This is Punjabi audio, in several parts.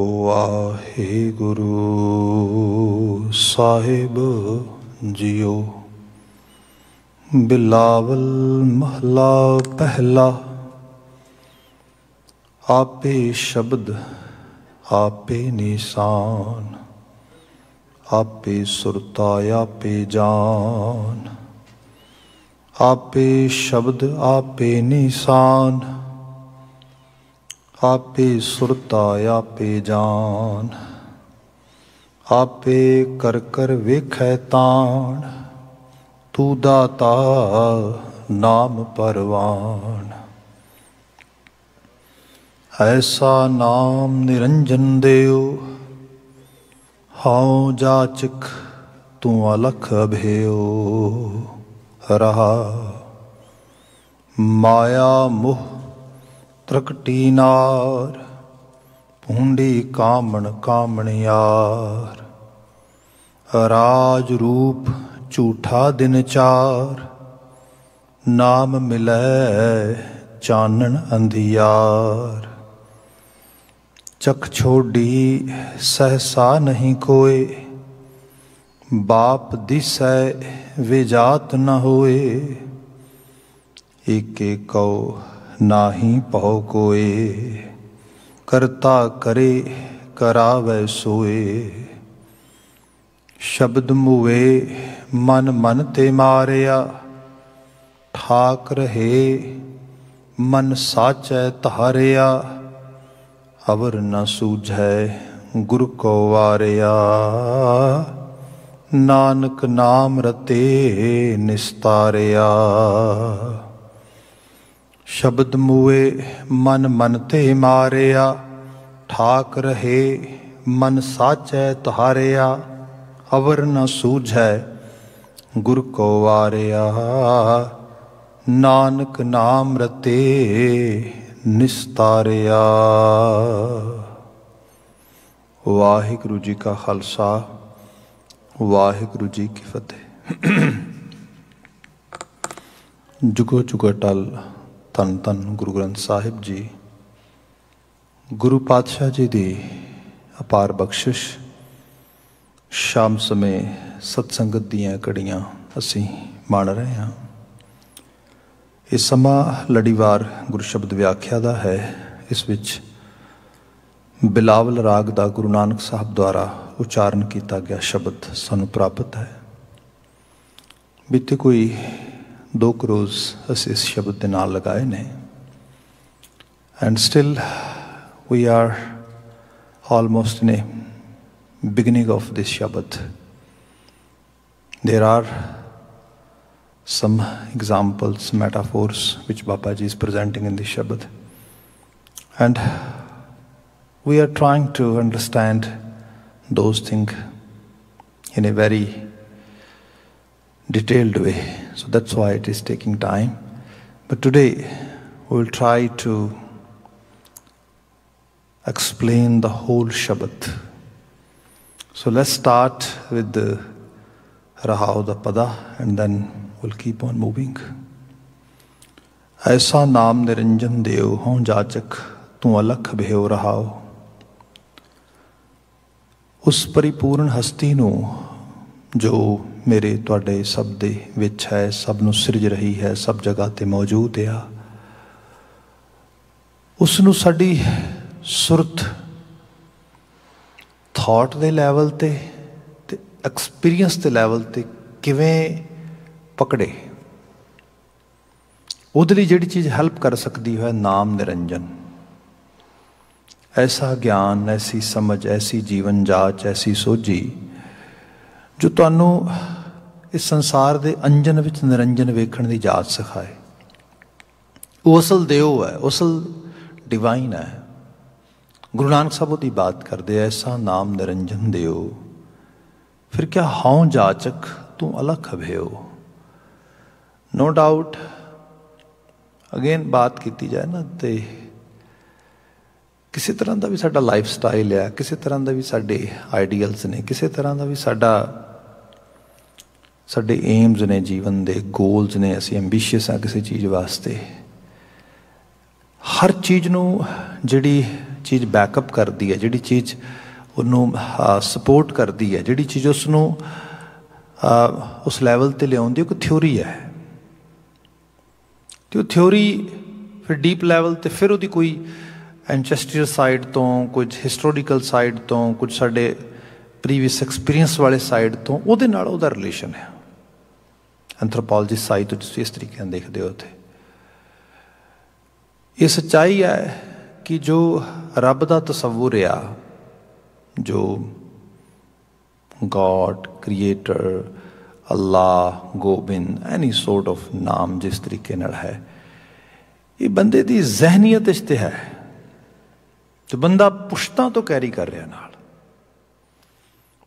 ਵਾਹਿਗੁਰੂ ਸਾਹਿਬ ਜੀਓ ਬਿਲਾਵਲ ਮਹਲਾ ਪਹਿਲਾ ਆਪੇ ਸ਼ਬਦ ਆਪੇ ਨਿਸ਼ਾਨ ਆਪੇ ਸੁਰਤਾ ਆਪੇ ਜਾਨ ਆਪੇ ਸ਼ਬਦ ਆਪੇ ਨਿਸ਼ਾਨ ਆਪੇ ਸੁਰਤਾ ਆਪੇ ਜਾਨ ਆਪੇ ਕਰ ਕਰ ਵੇਖੈ ਤਾਣ ਤੂੰ ਦਾਤਾ ਨਾਮ ਪਰਵਾਨ ਐਸਾ ਨਾਮ ਨਿਰੰਜਨ ਦੇਉ ਹਉ ਜਾਚਕ ਤੂੰ ਅਲਖ ਅਭੇਉ ਰਹਾ ਮਾਇਆ ਮੋਹ ਤਰਕਟੀ ਨਾਰ ਪੁੰਡੀ ਕਾਮਣ ਕਾਮਣਿਆਰ ਰਾਜ ਰੂਪ ਝੂਠਾ ਦਿਨ ਚਾਰ ਨਾਮ ਮਿਲੈ ਚਾਨਣ ਅੰਧਿਆਰ ਚਖ ਛੋਡੀ ਸਹਸਾ ਨਹੀਂ ਕੋਏ ਬਾਪ ਦਿਸੈ ਵਿਜਾਤ ਨ ਹੋਏ ਏਕੇ ਕਉ ही पहो कोए करता करे करावे सोए शब्द मुए मन मन ते मारिया ठाक रहे मन है तहारिया अवर न सूझ गुरु को वारिया नानक नाम रते निस्तारिया शब्द मुए मन मनते मारिया ठाक रहे मन साच है तुहारिया अवर न सूझ है गुर को वारिया नानक नाम रते निस्तारिया वाहिगुरु जी का खालसा वाहिगुरु जी की फतेह जुगो जुगो टल ਧੰਨ ਧੰਨ ਗੁਰੂ ਗ੍ਰੰਥ ਸਾਹਿਬ ਜੀ ਗੁਰੂ ਪਾਤਸ਼ਾਹ ਜੀ ਦੀ ਅਪਾਰ ਬਖਸ਼ਿਸ਼ ਸ਼ਾਮ ਸਮੇਂ ਸਤ ਸੰਗਤ ਦੀਆਂ ਕੜੀਆਂ ਅਸੀਂ ਮਾਣ ਰਹੇ ਹਾਂ ਇਹ ਸਮਾਂ ਲੜੀਵਾਰ ਗੁਰੂ ਸ਼ਬਦ ਵਿਆਖਿਆ ਦਾ ਹੈ ਇਸ ਵਿੱਚ ਬਿਲਾਵਲ ਰਾਗ ਦਾ ਗੁਰੂ ਨਾਨਕ ਸਾਹਿਬ ਦੁਆਰਾ ਉਚਾਰਨ ਕੀਤਾ ਗਿਆ ਸ਼ਬਦ ਸਾਨੂੰ ਪ੍ਰਾਪਤ ਹੈ ਬਿੱਤੇ ਕੋਈ दो करोज असीस शब्द ਦੇ ਨਾਲ ਲਗਾਏ and still we are almost in a beginning of this Shabbat. There are some examples, metaphors which Babaji is presenting in this Shabbat. And we are trying to understand those things in a very detailed way. So that's why it is taking time. But today we will try to explain the whole Shabbat. So let's start with the Rahav the Pada and then we'll keep on moving. ਐਸਾ ਨਾਮ ਨਿਰੰਜਨ ਦੇਵ ਹਉ ਜਾਚਕ ਤੂੰ ਅਲਖ bheo ਰਹਾਓ ਉਸ ਪਰਿਪੂਰਨ ਹਸਤੀ ਨੂੰ ਜੋ ਮੇਰੇ ਤੁਹਾਡੇ ਸਭ ਦੇ ਵਿੱਚ ਹੈ ਸਭ ਨੂੰ ਸਿਰਜ ਰਹੀ ਹੈ ਸਭ ਜਗ੍ਹਾ ਤੇ ਮੌਜੂਦ ਆ ਉਸ ਨੂੰ ਸਾਡੀ ਸੁਰਤ ਥਾਟ ਦੇ ਲੈਵਲ ਤੇ ਤੇ ਐਕਸਪੀਰੀਅੰਸ ਦੇ ਲੈਵਲ ਤੇ ਕਿਵੇਂ ਪਕੜੇ ਉਹਦੇ ਲਈ ਜਿਹੜੀ ਚੀਜ਼ ਹੈਲਪ ਕਰ ਸਕਦੀ ਹੈ ਨਾਮ ਨਿਰੰਜਨ ਐਸਾ ਗਿਆਨ ਐਸੀ ਸਮਝ ਐਸੀ ਜੀਵਨ ਜਾਂਚ ਐਸੀ ਸੋਝੀ ਜੋ ਤੁਹਾਨੂੰ ਇਸ ਸੰਸਾਰ ਦੇ ਅੰਜਨ ਵਿੱਚ ਨਿਰੰਜਨ ਵੇਖਣ ਦੀ ਜਾਚ ਸਿਖਾਏ ਉਹ ਅਸਲ ਦੇਵ ਹੈ ਅਸਲ ਡਿਵਾਈਨ ਹੈ ਗੁਰੂ ਨਾਨਕ ਸਾਹਿਬ ਉਹਦੀ ਬਾਤ ਕਰਦੇ ਐਸਾ ਨਾਮ ਨਿਰੰਜਨ ਦਿਓ ਫਿਰ ਕਿਆ ਹਉ ਜਾਚਕ ਤੂੰ ਅਲਖ ਭਇਓ ਨੋ ਡਾਊਟ ਅਗੇਨ ਬਾਤ ਕੀਤੀ ਜਾਏ ਨਾ ਤੇ ਕਿਸੇ ਤਰ੍ਹਾਂ ਦਾ ਵੀ ਸਾਡਾ ਲਾਈਫ ਸਟਾਈਲ ਆ ਕਿਸੇ ਤਰ੍ਹਾਂ ਦਾ ਵੀ ਸਾਡੇ ਆਈਡੀਅਲਸ ਨੇ ਕਿਸੇ ਤਰ੍ਹਾਂ ਦਾ ਵੀ ਸਾਡਾ ਸਾਡੇ ਏਮਸ ਨੇ ਜੀਵਨ ਦੇ ਗੋਲਸ ਨੇ ਅਸੀਂ ਐਂਬੀਸ਼ੀਅਸ ਆ ਕਿਸੇ ਚੀਜ਼ ਵਾਸਤੇ ਹਰ ਚੀਜ਼ ਨੂੰ ਜਿਹੜੀ ਚੀਜ਼ ਬੈਕਅਪ ਕਰਦੀ ਹੈ ਜਿਹੜੀ ਚੀਜ਼ ਉਹਨੂੰ ਸਪੋਰਟ ਕਰਦੀ ਹੈ ਜਿਹੜੀ ਚੀਜ਼ ਉਸ ਨੂੰ ਉਸ ਲੈਵਲ ਤੇ ਲਿਆਉਂਦੀ ਉਹ ਥਿਉਰੀ ਹੈ ਤੇ ਉਹ ਥਿਉਰੀ ਫਿਰ ਡੀਪ ਲੈਵਲ ਤੇ ਫਿਰ ਉਹਦੀ ਕੋਈ ਐਂਸੈਸਟਰ ਸਾਈਡ ਤੋਂ ਕੁਝ ਹਿਸਟੋਰੀਕਲ ਸਾਈਡ ਤੋਂ ਕੁਝ ਸਾਡੇ ਪ੍ਰੀਵੀਅਸ ਐਕਸਪੀਰੀਅੰਸ ਵਾਲੇ ਸਾਈਡ ਤੋਂ ਉਹਦੇ ਨਾਲ ਉਹਦਾ ਰਿਲੇਸ਼ਨ ਹੈ ਐਂਥਰੋਪੋਲੋਜੀ ਸਾਈਟ ਤੋਂ ਤੁਸੀਂ ਇਸ ਤਰੀਕੇ ਨਾਲ ਦੇਖਦੇ ਹੋ ਉੱਥੇ ਇਹ ਸੱਚਾਈ ਹੈ ਕਿ ਜੋ ਰੱਬ ਦਾ ਤਸੱਵੁਰ ਆ ਜੋ God creator Allah Gobind any sort of ਨਾਮ ਜਿਸ ਤਰੀਕੇ ਨਾਲ ਹੈ ਇਹ ਬੰਦੇ ਦੀ ਜ਼ਹਿਨੀਅਤ ਇਸ ਤੇ ਹੈ ਤੇ ਬੰਦਾ ਪੁਸ਼ਤਾਂ ਤੋਂ ਕੈਰੀ ਕਰ ਰਿਹਾ ਨਾਲ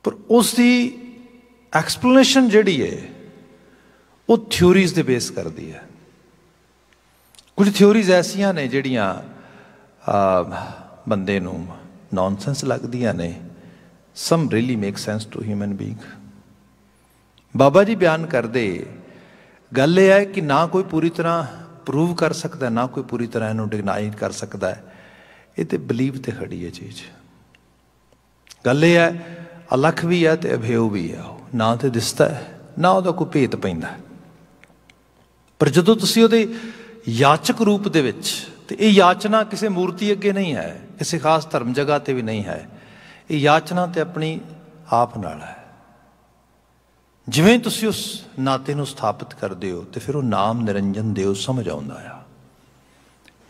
ਪਰ ਉਸ ਦੀ ਐਕਸਪਲੇਨੇਸ਼ਨ ਜਿਹੜੀ ਹੈ ਉਹ ਥਿਉਰੀਜ਼ ਤੇ ਬੇਸ ਕਰਦੀ ਹੈ ਕੁਝ ਥਿਉਰੀਜ਼ ਐਸੀਆਂ ਨੇ ਜਿਹੜੀਆਂ ਆ ਬੰਦੇ ਨੂੰ ਨੌਨਸੈਂਸ ਲੱਗਦੀਆਂ ਨੇ some really make sense to human being Baba ji ਬਿਆਨ ਕਰਦੇ ਗੱਲ ਇਹ ਹੈ ਕਿ ਨਾ ਕੋਈ ਪੂਰੀ ਤਰ੍ਹਾਂ ਪ੍ਰੂਵ ਕਰ ਸਕਦਾ ਨਾ ਕੋਈ ਪੂਰੀ ਤਰ੍ਹਾਂ ਇਹਨੂੰ ਡਿਗਨਾਈ ਕਰ ਸਕਦਾ ਇਹ ਤੇ ਬਲੀਵ ਤੇ ਖੜੀ ਹੈ ਚੀਜ਼ ਗੱਲ ਇਹ ਹੈ ਅਲਖ ਵੀ ਹੈ ਤੇ ਅਭੇਉ ਵੀ ਹੈ ਨਾ ਤੇ ਦਿਸਦਾ ਨਾ ਉਹਦਾ ਕੋਈ ਭੇਤ ਪੈਂਦਾ ਪਰ ਜਦੋਂ ਤੁਸੀਂ ਉਹਦੇ ਯਾਚਕ ਰੂਪ ਦੇ ਵਿੱਚ ਤੇ ਇਹ ਯਾਚਨਾ ਕਿਸੇ ਮੂਰਤੀ ਅੱਗੇ ਨਹੀਂ ਹੈ ਕਿਸੇ ਖਾਸ ਧਰਮ ਜਗ੍ਹਾ ਤੇ ਵੀ ਨਹੀਂ ਹੈ ਇਹ ਯਾਚਨਾ ਤੇ ਆਪਣੀ ਆਪ ਨਾਲ ਹੈ ਜਿਵੇਂ ਤੁਸੀਂ ਉਸ ਨਾਤੇ ਨੂੰ ਸਥਾਪਿਤ ਕਰਦੇ ਹੋ ਤੇ ਫਿਰ ਉਹ ਨਾਮ ਨਿਰੰਜਨ ਦੇਵ ਸਮਝ ਆਉਂਦਾ ਆ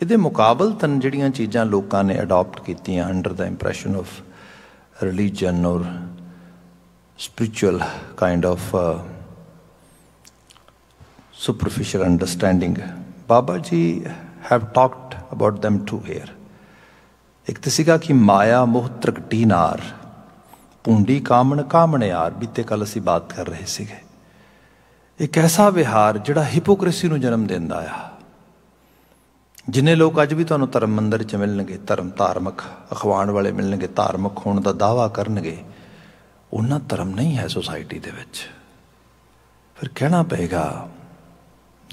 ਇਹਦੇ ਮੁਕਾਬਲ ਤਨ ਜਿਹੜੀਆਂ ਚੀਜ਼ਾਂ ਲੋਕਾਂ ਨੇ ਅਡਾਪਟ ਕੀਤੀਆਂ ਅੰਡਰ ਦਾ impression of religion or spiritual kind of superficial understanding. Babaji have talked about them too here. ਇੱਕ ਤੇ ਸੀਗਾ ਕਿ ਮਾਇਆ ਮੋਹ ਤ੍ਰਕਟੀ ਨਾਰ ਪੁੰਡੀ ਕਾਮਣ ਕਾਮਣ ਯਾਰ ਬੀਤੇ ਕੱਲ ਅਸੀਂ ਬਾਤ ਕਰ ਰਹੇ ਸੀਗੇ ਇੱਕ ਐਸਾ ਵਿਹਾਰ ਜਿਹੜਾ ਹਿਪੋਕ੍ਰੇਸੀ ਨੂੰ ਜਨਮ ਦਿੰਦਾ ਆ ਜਿਨੇ ਲੋਕ ਅੱਜ ਵੀ ਤੁਹਾਨੂੰ ਧਰਮ ਮੰਦਰ ਚ ਮਿਲਣਗੇ ਧਰਮ ਧਾਰਮਿਕ ਅਖਵਾਣ ਵਾਲੇ ਮਿਲਣਗੇ ਧਾਰਮਿਕ ਹੋਣ ਦਾ ਦਾਵਾ ਕਰਨਗੇ ਉਹਨਾਂ ਧਰਮ ਨਹੀਂ ਹੈ ਸੋਸਾਇਟੀ ਦੇ ਵਿੱਚ ਫਿਰ ਕਹਿਣਾ ਪਏਗਾ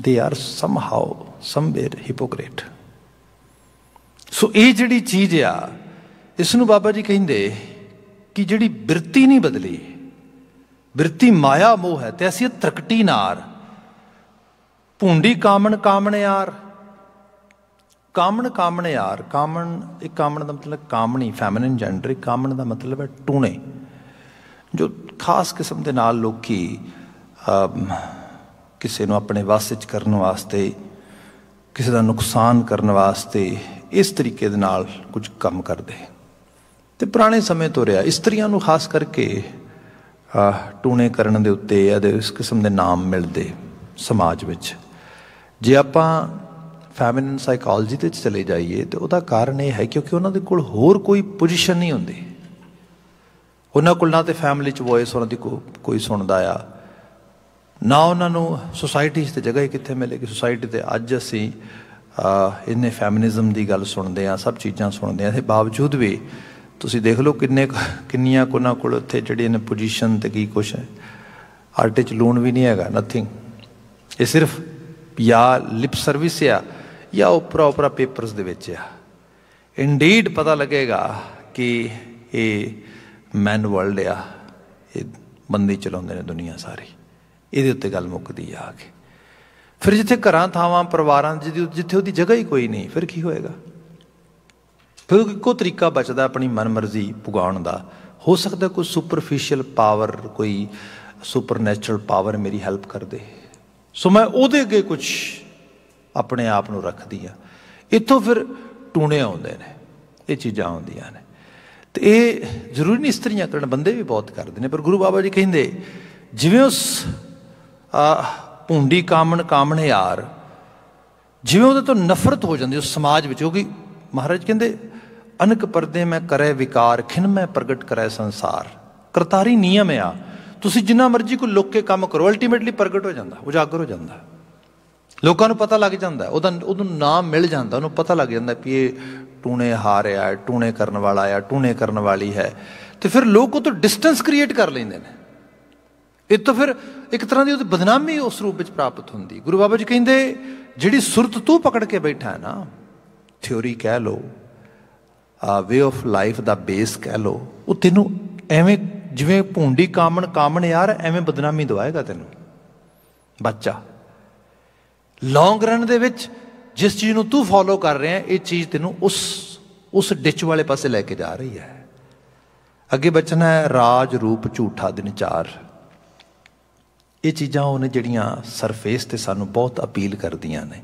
ਦੇ ਆਰ ਸਮਹਾਉ ਸਮਵੇਅਰ ਹਿਪੋਕ੍ਰੇਟ ਸੋ ਇਹ ਜਿਹੜੀ ਚੀਜ਼ ਆ ਇਸ ਨੂੰ ਬਾਬਾ ਜੀ ਕਹਿੰਦੇ ਕਿ ਜਿਹੜੀ ਬਿਰਤੀ ਨਹੀਂ ਬਦਲੀ ਬਿਰਤੀ ਮਾਇਆ ਮੋਹ ਹੈ ਤੇ ਅਸੀਂ ਤਰਕਟੀ ਨਾਰ ਭੁੰਡੀ ਕਾਮਣ ਕਾਮਣਿਆਰ ਕਾਮਣ ਕਾਮਣਿਆਰ ਕਾਮਣ ਇਹ ਕਾਮਣ ਦਾ ਮਤਲਬ ਕਾਮਣੀ ਫੈਮਿਨਿਨ ਜੈਂਡਰ ਕਾਮਣ ਦਾ ਮਤਲਬ ਹੈ ਟੂਣੇ ਜੋ ਖਾਸ ਕਿਸਮ ਦੇ ਨਾਲ ਲੋਕੀ ਕਿਸੇ ਨੂੰ ਆਪਣੇ ਵਾਸਤੇ ਵਿੱਚ ਕਰਨ ਵਾਸਤੇ ਕਿਸੇ ਦਾ ਨੁਕਸਾਨ ਕਰਨ ਵਾਸਤੇ ਇਸ ਤਰੀਕੇ ਦੇ ਨਾਲ ਕੁਝ ਕੰਮ ਕਰਦੇ ਤੇ ਪੁਰਾਣੇ ਸਮੇਂ ਤੋਂ ਰਿਹਾ ਇਸਤਰੀਆਂ ਨੂੰ ਖਾਸ ਕਰਕੇ ਟੂਣੇ ਕਰਨ ਦੇ ਉੱਤੇ ਇਹਦੇ ਇਸ ਕਿਸਮ ਦੇ ਨਾਮ ਮਿਲਦੇ ਸਮਾਜ ਵਿੱਚ ਜੇ ਆਪਾਂ ਫੈਮਿਨਨ ਸਾਈਕੋਲੋਜੀ ਤੇ ਚਲੇ ਜਾਈਏ ਤੇ ਉਹਦਾ ਕਾਰਨ ਇਹ ਹੈ ਕਿਉਂਕਿ ਉਹਨਾਂ ਦੇ ਕੋਲ ਹੋਰ ਕੋਈ ਪੋਜੀਸ਼ਨ ਨਹੀਂ ਹੁੰਦੀ ਉਹਨਾਂ ਕੋਲ ਨਾ ਤੇ ਫੈਮਿਲੀ 'ਚ ਵੌਇਸ ਉਹਨਾਂ ਦੀ ਕੋਈ ਸੁਣਦਾ ਆ ਨਾ ਉਹਨਾਂ ਨੂੰ ਸੋਸਾਇਟੀ 'ਚ ਤੇ ਜਗ੍ਹਾ ਹੀ ਕਿੱਥੇ ਮਿਲੇਗੀ ਸੋਸਾਇਟੀ ਤੇ ਅੱਜ ਅਸੀਂ ਇੰਨੇ ਫੈਮਿਨਿਜ਼ਮ ਦੀ ਗੱਲ ਸੁਣਦੇ ਆ ਸਭ ਚੀਜ਼ਾਂ ਸੁਣਦੇ ਆ ਤੇ ਬਾਵਜੂਦ ਵੀ ਤੁਸੀਂ ਦੇਖ ਲਓ ਕਿੰਨੇ ਕਿੰਨੀਆਂ ਕੋਨਾ ਕੋਲ ਉੱਥੇ ਜਿਹੜੇ ਨੇ ਪੋਜੀਸ਼ਨ ਤੇ ਕੀ ਕੁਛ ਹੈ ਆਰਟ ਵਿੱਚ ਲੂਣ ਵੀ ਨਹੀਂ ਹੈਗਾ ਨਥਿੰਗ ਇਹ ਸਿਰਫ ਯਾ ਲਿਪ ਸਰਵਿਸ ਆ ਯਾ ਉਹ ਪ੍ਰੋਪਰ ਪੇਪਰਸ ਦੇ ਵਿੱਚ ਆ ਇਨਡੀਡ ਪਤਾ ਲੱਗੇਗਾ ਕਿ ਇਹ ਮੈਨ ਵਰਲਡ ਆ ਇਹ ਬੰਦੇ ਚਲਾਉਂਦੇ ਨੇ ਦੁਨੀਆ ਸਾਰੀ ਇਹਦੇ ਉੱਤੇ ਗੱਲ ਮੁੱਕਦੀ ਆ ਕੇ ਫਿਰ ਜਿੱਥੇ ਘਰਾਂ ਥਾਵਾਂ ਪਰਿਵਾਰਾਂ ਜਿੱਥੇ ਉਹਦੀ ਜਗ੍ਹਾ ਹੀ ਕੋਈ ਨਹੀਂ ਫਿਰ ਕੀ ਹੋਏਗਾ ਫਿਰ ਇੱਕੋ ਤਰੀਕਾ ਬਚਦਾ ਆਪਣੀ ਮਨਮਰਜ਼ੀ ਪੁਗਾਉਣ ਦਾ ਹੋ ਸਕਦਾ ਕੋਈ ਸੁਪਰਫੀਸ਼ੀਅਲ ਪਾਵਰ ਕੋਈ ਸੁਪਰਨੈਚੁਰਲ ਪਾਵਰ ਮੇਰੀ ਹੈਲਪ ਕਰ ਦੇ ਸੋ ਮੈਂ ਉਹਦੇ ਅੱਗੇ ਕੁਝ ਆਪਣੇ ਆਪ ਨੂੰ ਰੱਖਦੀ ਆ ਇੱਥੋਂ ਫਿਰ ਟੂਣੇ ਆਉਂਦੇ ਨੇ ਇਹ ਚੀਜ਼ਾਂ ਆਉਂਦੀਆਂ ਨੇ ਤੇ ਇਹ ਜ਼ਰੂਰੀ ਨਹੀਂ ਇਸਤਰੀਆਂ ਕਰਨ ਬੰਦੇ ਵੀ ਬਹੁਤ ਕਰਦੇ ਨੇ ਪਰ ਗੁਰੂ ਬਾਬਾ ਜੀ ਕਹਿੰਦੇ ਜਿਵੇਂ ਉਸ ਭੁੰਡੀ ਕਾਮਣ ਕਾਮਣ ਯਾਰ ਜਿਵੇਂ ਉਹਦੇ ਤੋਂ ਨਫ਼ਰਤ ਹੋ ਜਾਂਦੀ ਉਸ ਸਮਾਜ ਵਿੱਚ ਕਿਉਂਕਿ ਮਹਾਰਾਜ ਕਹਿੰਦੇ ਅਨਕ ਪਰਦੇ ਮੈਂ ਕਰੇ ਵਿਕਾਰ ਖਿਨ ਮੈਂ ਪ੍ਰਗਟ ਕਰੇ ਸੰਸਾਰ ਕਰਤਾਰੀ ਨਿਯਮ ਆ ਤੁਸੀਂ ਜਿੰਨਾ ਮਰਜ਼ੀ ਕੋ ਲੁੱਕ ਕੇ ਕੰਮ ਕਰੋ ਅਲਟੀਮੇਟਲੀ ਪ੍ਰਗਟ ਹੋ ਜਾਂਦਾ ਉਜਾਗਰ ਹੋ ਜਾਂਦਾ ਲੋਕਾਂ ਨੂੰ ਪਤਾ ਲੱਗ ਜਾਂਦਾ ਉਹਦਾ ਉਹਨੂੰ ਨਾਮ ਮਿਲ ਜਾਂਦਾ ਉਹਨੂੰ ਪਤਾ ਲੱਗ ਜਾਂਦਾ ਕਿ ਇਹ ਟੂਣੇ ਹਾਰਿਆ ਟੂਣੇ ਕਰਨ ਵਾਲਾ ਆ ਟੂਣੇ ਕਰਨ ਵਾਲੀ ਹੈ ਤੇ ਫਿਰ ਲੋਕ ਉਹ ਤੋਂ ਡਿਸਟੈਂਸ ਕ੍ਰੀਏਟ ਕਰ ਲੈਂਦੇ ਨੇ ਇਹ ਤਾਂ ਫਿਰ ਇੱਕ ਤਰ੍ਹਾਂ ਦੀ ਉਹਦੀ ਬਦਨਾਮੀ ਉਸ ਰੂਪ ਵਿੱਚ ਪ੍ਰਾਪਤ ਹੁੰਦੀ ਗੁਰੂ ਬਾਬਾ ਜੀ ਕਹਿੰਦੇ ਜਿਹੜੀ ਸੁਰਤ ਤੂੰ ਪਕੜ ਕੇ ਬੈਠਾ ਹੈ ਨਾ ਥਿਉਰੀ ਕਹਿ ਲੋ ਆ ਵੇ ਆਫ ਲਾਈਫ ਦਾ ਬੇਸ ਕਹਿ ਲੋ ਉਹ ਤੈਨੂੰ ਐਵੇਂ ਜਿਵੇਂ ਭੁੰਡੀ ਕਾਮਣ ਕਾਮਣ ਯਾਰ ਐਵੇਂ ਬਦਨਾਮੀ ਦਵਾਏਗਾ ਤੈਨੂੰ ਬੱਚਾ ਲੌਂਗ ਰਨ ਦੇ ਵਿੱਚ ਜਿਸ ਚੀਜ਼ ਨੂੰ ਤੂੰ ਫੋਲੋ ਕਰ ਰਿਹਾ ਇਹ ਚੀਜ਼ ਤੈਨੂੰ ਉਸ ਉਸ ਡਿਚ ਵਾਲੇ ਪਾਸੇ ਲੈ ਕੇ ਜਾ ਰਹੀ ਹੈ ਅੱਗੇ ਬਚਣਾ ਹੈ ਰਾਜ ਰੂਪ ਝੂਠਾ ਦਿਨ ਚਾਰ ਇਹ ਚੀਜ਼ਾਂ ਉਹਨੇ ਜਿਹੜੀਆਂ ਸਰਫੇਸ ਤੇ ਸਾਨੂੰ ਬਹੁਤ ਅਪੀਲ ਕਰਦੀਆਂ ਨੇ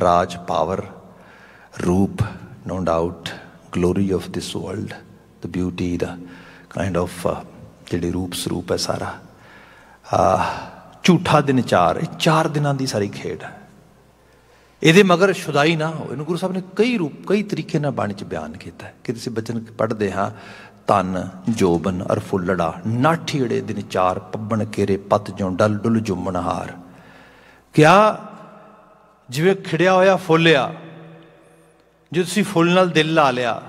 ਰਾਜ ਪਾਵਰ ਰੂਪ no doubt glory of this world the beauty ਦਾ ਕਾਈਂਡ ਆਫ ਜਿਹੜੇ ਰੂਪ ਸਰੂਪ ਹੈ ਸਾਰਾ ਆ ਝੂਠਾ ਦਿਨ ਚਾਰ ਇਹ ਚਾਰ ਦਿਨਾਂ ਦੀ ਸਾਰੀ ਖੇਡ ਹੈ ਇਹਦੇ ਮਗਰ ਸ਼ੁਦਾਈ ਨਾ ਹੋ ਇਹਨੂੰ ਗੁਰੂ ਸਾਹਿਬ ਨੇ ਕਈ ਰੂਪ ਕਈ ਤਰੀਕੇ ਨਾਲ ਬਾਣੀ ਚ ਬਿਆਨ ਕੀਤਾ ਹੈ ਕਿ ਤੁਸੀਂ ਬਚਨ ਪੜ੍ਹਦੇ ਹਾਂ ਤਨ ਜੋਬਨ ਅਰ ਫੁੱਲੜਾ ਨਾਠੀੜੇ ਦਿਨ ਚਾਰ ਪੱਬਣ ਕੇਰੇ ਪਤ ਜੋਂ ਡਲ ਡੁਲ ਜੁਮਣਹਾਰ ਕਿਆ ਜਿਵੇਂ ਖਿੜਿਆ ਹੋਇਆ ਫੁੱਲ ਆ ਜੇ ਤੁਸੀਂ ਫੁੱਲ ਨਾਲ ਦਿਲ ਲਾ ਲਿਆ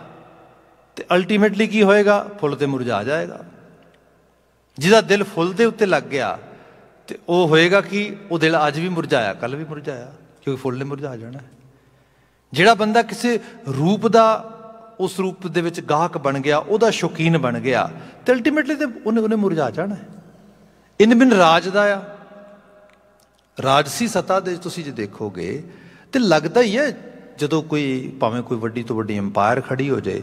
ਤੇ ਅਲਟੀਮੇਟਲੀ ਕੀ ਹੋਏਗਾ ਫੁੱਲ ਤੇ ਮੁਰਝਾ ਜਾਏਗਾ ਜਿਹਦਾ ਦਿਲ ਫੁੱਲ ਦੇ ਉੱਤੇ ਲੱਗ ਗਿਆ ਤੇ ਉਹ ਹੋਏਗਾ ਕਿ ਉਹ ਦਿਲ ਅੱਜ ਵੀ ਮੁਰਝਾਇਆ ਕੱਲ ਵੀ ਮੁਰਝਾਇਆ ਕਿਉਂਕਿ ਫੁੱਲ ਨੇ ਮੁਰਝਾ ਜਾਣਾ ਜਿਹੜਾ ਬੰਦਾ ਕਿਸੇ ਰੂਪ ਦਾ ਉਸ ਰੂਪ ਦੇ ਵਿੱਚ ਗਾਹਕ ਬਣ ਗਿਆ ਉਹਦਾ ਸ਼ੌਕੀਨ ਬਣ ਗਿਆ ਤੇ ਅਲਟੀਮੇਟਲੀ ਤੇ ਉਹਨੇ ਉਹਨੇ ਮੁਰਝਾ ਜਾਣਾ ਹੈ ਇਨ ਬਿਨ ਰਾਜ ਦਾ ਆ ਰਾਜਸੀ ਸਤਾ ਦੇ ਤੁਸੀਂ ਜੇ ਦੇਖੋਗੇ ਤੇ ਲੱਗਦਾ ਹੀ ਹੈ ਜਦੋਂ ਕੋਈ ਭਾਵੇਂ ਕੋਈ ਵੱਡੀ ਤੋਂ ਵੱਡੀ ਐਮਪਾਇਰ ਖੜੀ ਹੋ ਜਾਏ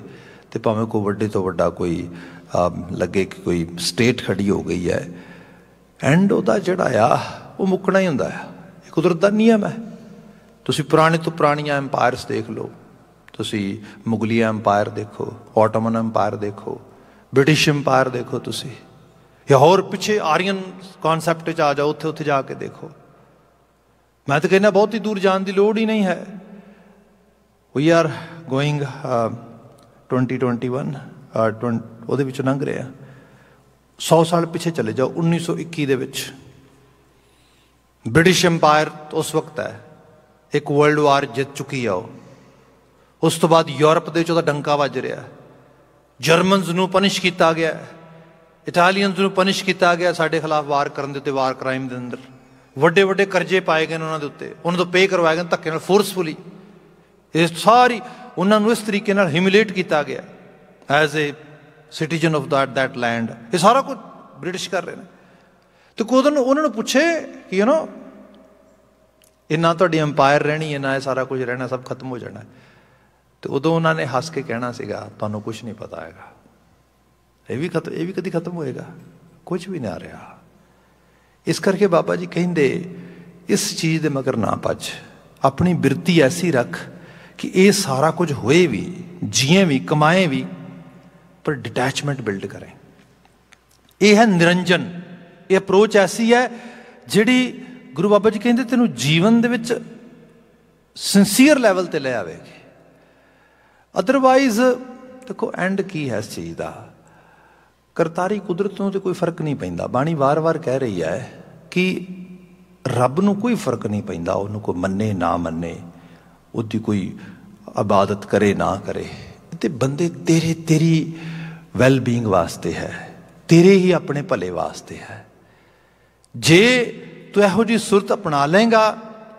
ਤੇ ਭਾਵੇਂ ਕੋਈ ਵੱਡੇ ਤੋਂ ਵੱਡਾ ਕੋਈ ਲੱਗੇ ਕਿ ਕੋਈ ਸਟੇਟ ਖੜੀ ਹੋ ਗਈ ਹੈ ਐਂਡ ਉਹਦਾ ਜਿਹੜਾ ਆ ਉਹ ਮੁੱਕਣਾ ਹੀ ਹੁੰਦਾ ਹੈ ਇਹ ਕੁਦਰਤ ਦਾ ਨਿਯਮ ਹੈ ਤੁਸੀਂ ਪੁਰਾਣੇ ਤੋਂ ਪੁਰਾਣੀਆਂ ਐਮਪਾਇਰਸ ਦੇਖ ਲਓ ਤੁਸੀਂ ਮੁਗਲੀਆ ਐਮਪਾਇਰ ਦੇਖੋ ਆਟੋਮਨ ਐਮਪਾਇਰ ਦੇਖੋ ਬ੍ਰਿਟਿਸ਼ ਐਮਪਾਇਰ ਦੇਖੋ ਤੁਸੀਂ ਜਾਂ ਹੋਰ ਪਿੱਛੇ ਆਰੀਅਨ ਕਨਸੈਪਟ 'ਚ ਆ ਜਾਓ ਉੱਥੇ ਉੱਥੇ ਜਾ ਕੇ ਦੇਖੋ ਮੈਂ ਤਾਂ ਕਹਿੰਦਾ ਬਹੁਤ ਹੀ ਦੂਰ ਜਾਣ ਦੀ ਲੋੜ ਹੀ ਨਹੀਂ ਹੈ ਵੀ ਆਰ ਗੋਇੰਗ 2021 ਉਹਦੇ ਵਿੱਚ ਲੰਘ ਰਿਹਾ 100 ਸਾਲ ਪਿੱਛੇ ਚਲੇ ਜਾਓ 1921 ਦੇ ਵਿੱਚ ਬ੍ਰਿਟਿਸ਼ ਐਮਪਾਇਰ ਉਸ ਵਕਤ ਹੈ ਇੱਕ ਵਰਲਡ ਵਾਰ ਜਿੱਤ ਚੁੱਕੀ ਆ ਉਹ ਉਸ ਤੋਂ ਬਾਅਦ ਯੂਰਪ ਦੇ ਵਿੱਚ ਉਹਦਾ ਡੰਕਾ ਵੱਜ ਰਿਹਾ ਜਰਮਨਸ ਨੂੰ ਪਨਿਸ਼ ਕੀਤਾ ਗਿਆ ਇਟਾਲੀਅਨਸ ਨੂੰ ਪਨਿਸ਼ ਕੀਤਾ ਗਿਆ ਸਾਡੇ ਖਿਲਾਫ ਵਾਰ ਕਰਨ ਦੇ ਉੱਤੇ ਵਾਰ ਕ੍ਰਾਈਮ ਦੇ ਅੰਦਰ ਵੱਡੇ ਵੱਡੇ ਕਰਜ਼ੇ ਪਾਏ ਗਏ ਉਹਨਾਂ ਦੇ ਉੱਤੇ ਉਹਨਾਂ ਤੋਂ ਪੇ ਕਰਵਾਏ ਗਏ ਧੱਕੇ ਨਾਲ ਫੋਰਸਫੁਲੀ ਇਹ ਸਾਰੀ ਉਹਨਾਂ ਨੂੰ ਇਸ ਤਰੀਕੇ ਨਾਲ ਹਿਮਿਲੇਟ ਕੀਤਾ ਗਿਆ as a citizen of that that land ਇਹ ਸਾਰਾ ਕੁਝ ਬ੍ਰਿਟਿਸ਼ ਕਰ ਰਹੇ ਨੇ ਤੇ ਕੋਦਨ ਉਹਨਾਂ ਨੂੰ ਪੁੱਛੇ ਕਿ ਯੂ نو ਇਹ ਨਾ ਤੁਹਾਡੀ ਐਮਪਾਇਰ ਰਹਿਣੀ ਹੈ ਨਾ ਇਹ ਸਾਰਾ ਕੁਝ ਰਹਿਣਾ ਸਭ ਖਤਮ ਹੋ ਜਾਣਾ ਹੈ ਤੇ ਉਦੋਂ ਉਹਨਾਂ ਨੇ ਹੱਸ ਕੇ ਕਹਿਣਾ ਸੀਗਾ ਤੁਹਾਨੂੰ ਕੁਝ ਨਹੀਂ ਪਤਾ ਹੈਗਾ ਇਹ ਵੀ ਖਤ ਇਹ ਵੀ ਕਦੀ ਖਤਮ ਹੋਏਗਾ ਕੁਝ ਵੀ ਨਹੀਂ ਆ ਰਿਹਾ ਇਸ ਕਰਕੇ ਬਾਬਾ ਜੀ ਕਹਿੰਦੇ ਇਸ ਚੀਜ਼ ਦੇ ਮਗਰ ਨਾ ਪੱਜ ਆਪਣੀ ਬਿਰਤੀ ਐਸੀ ਰੱਖ ਕਿ ਇਹ ਸਾਰਾ ਕੁਝ ਹੋਏ ਵੀ ਜੀਏ ਵੀ ਕਮਾਏ ਵੀ ਪਰ ਡਿਟੈਚਮੈਂਟ ਬਿਲਡ ਕਰੇ ਇਹ ਹੈ ਨਿਰੰਜਨ ਇਹ ਅਪਰੋਚ ਐਸੀ ਹੈ ਜਿਹੜੀ ਗੁਰੂ ਬਾਬਾ ਜੀ ਕਹਿੰਦੇ ਤੈਨੂੰ ਜੀਵਨ ਦੇ ਵਿੱਚ ਸਿੰਸੀਅਰ ਲੈਵਲ ਤੇ ਲੈ ਆਵੇਗੀ ਅਦਰਵਾਈਜ਼ ਦੇਖੋ ਐਂਡ ਕੀ ਹੈ ਇਸ ਚੀਜ਼ ਦਾ ਕਰਤਾਰੀ ਕੁਦਰਤ ਨੂੰ ਤੇ ਕੋਈ ਫਰਕ ਨਹੀਂ ਪੈਂਦਾ ਬਾਣੀ ਵਾਰ-ਵਾਰ ਕਹਿ ਰਹੀ ਹੈ ਕਿ ਰੱਬ ਨੂੰ ਕੋਈ ਫਰਕ ਨਹੀਂ ਪੈਂਦਾ ਉਹਨੂੰ ਕੋਈ ਮੰਨੇ ਨਾ ਮੰਨੇ ਉਹਦੀ ਕੋਈ ਇਬਾਦਤ ਕਰੇ ਨਾ ਕਰੇ ਤੇ ਬੰਦੇ ਤੇਰੇ ਤੇਰੀ ਵੈਲ ਬੀਇੰਗ ਵਾਸਤੇ ਹੈ ਤੇਰੇ ਹੀ ਆਪਣੇ ਭਲੇ ਵਾਸਤੇ ਹੈ ਜੇ ਤੂੰ ਇਹੋ ਜੀ ਸੁਰਤ ਅਪਣਾ ਲੇਗਾ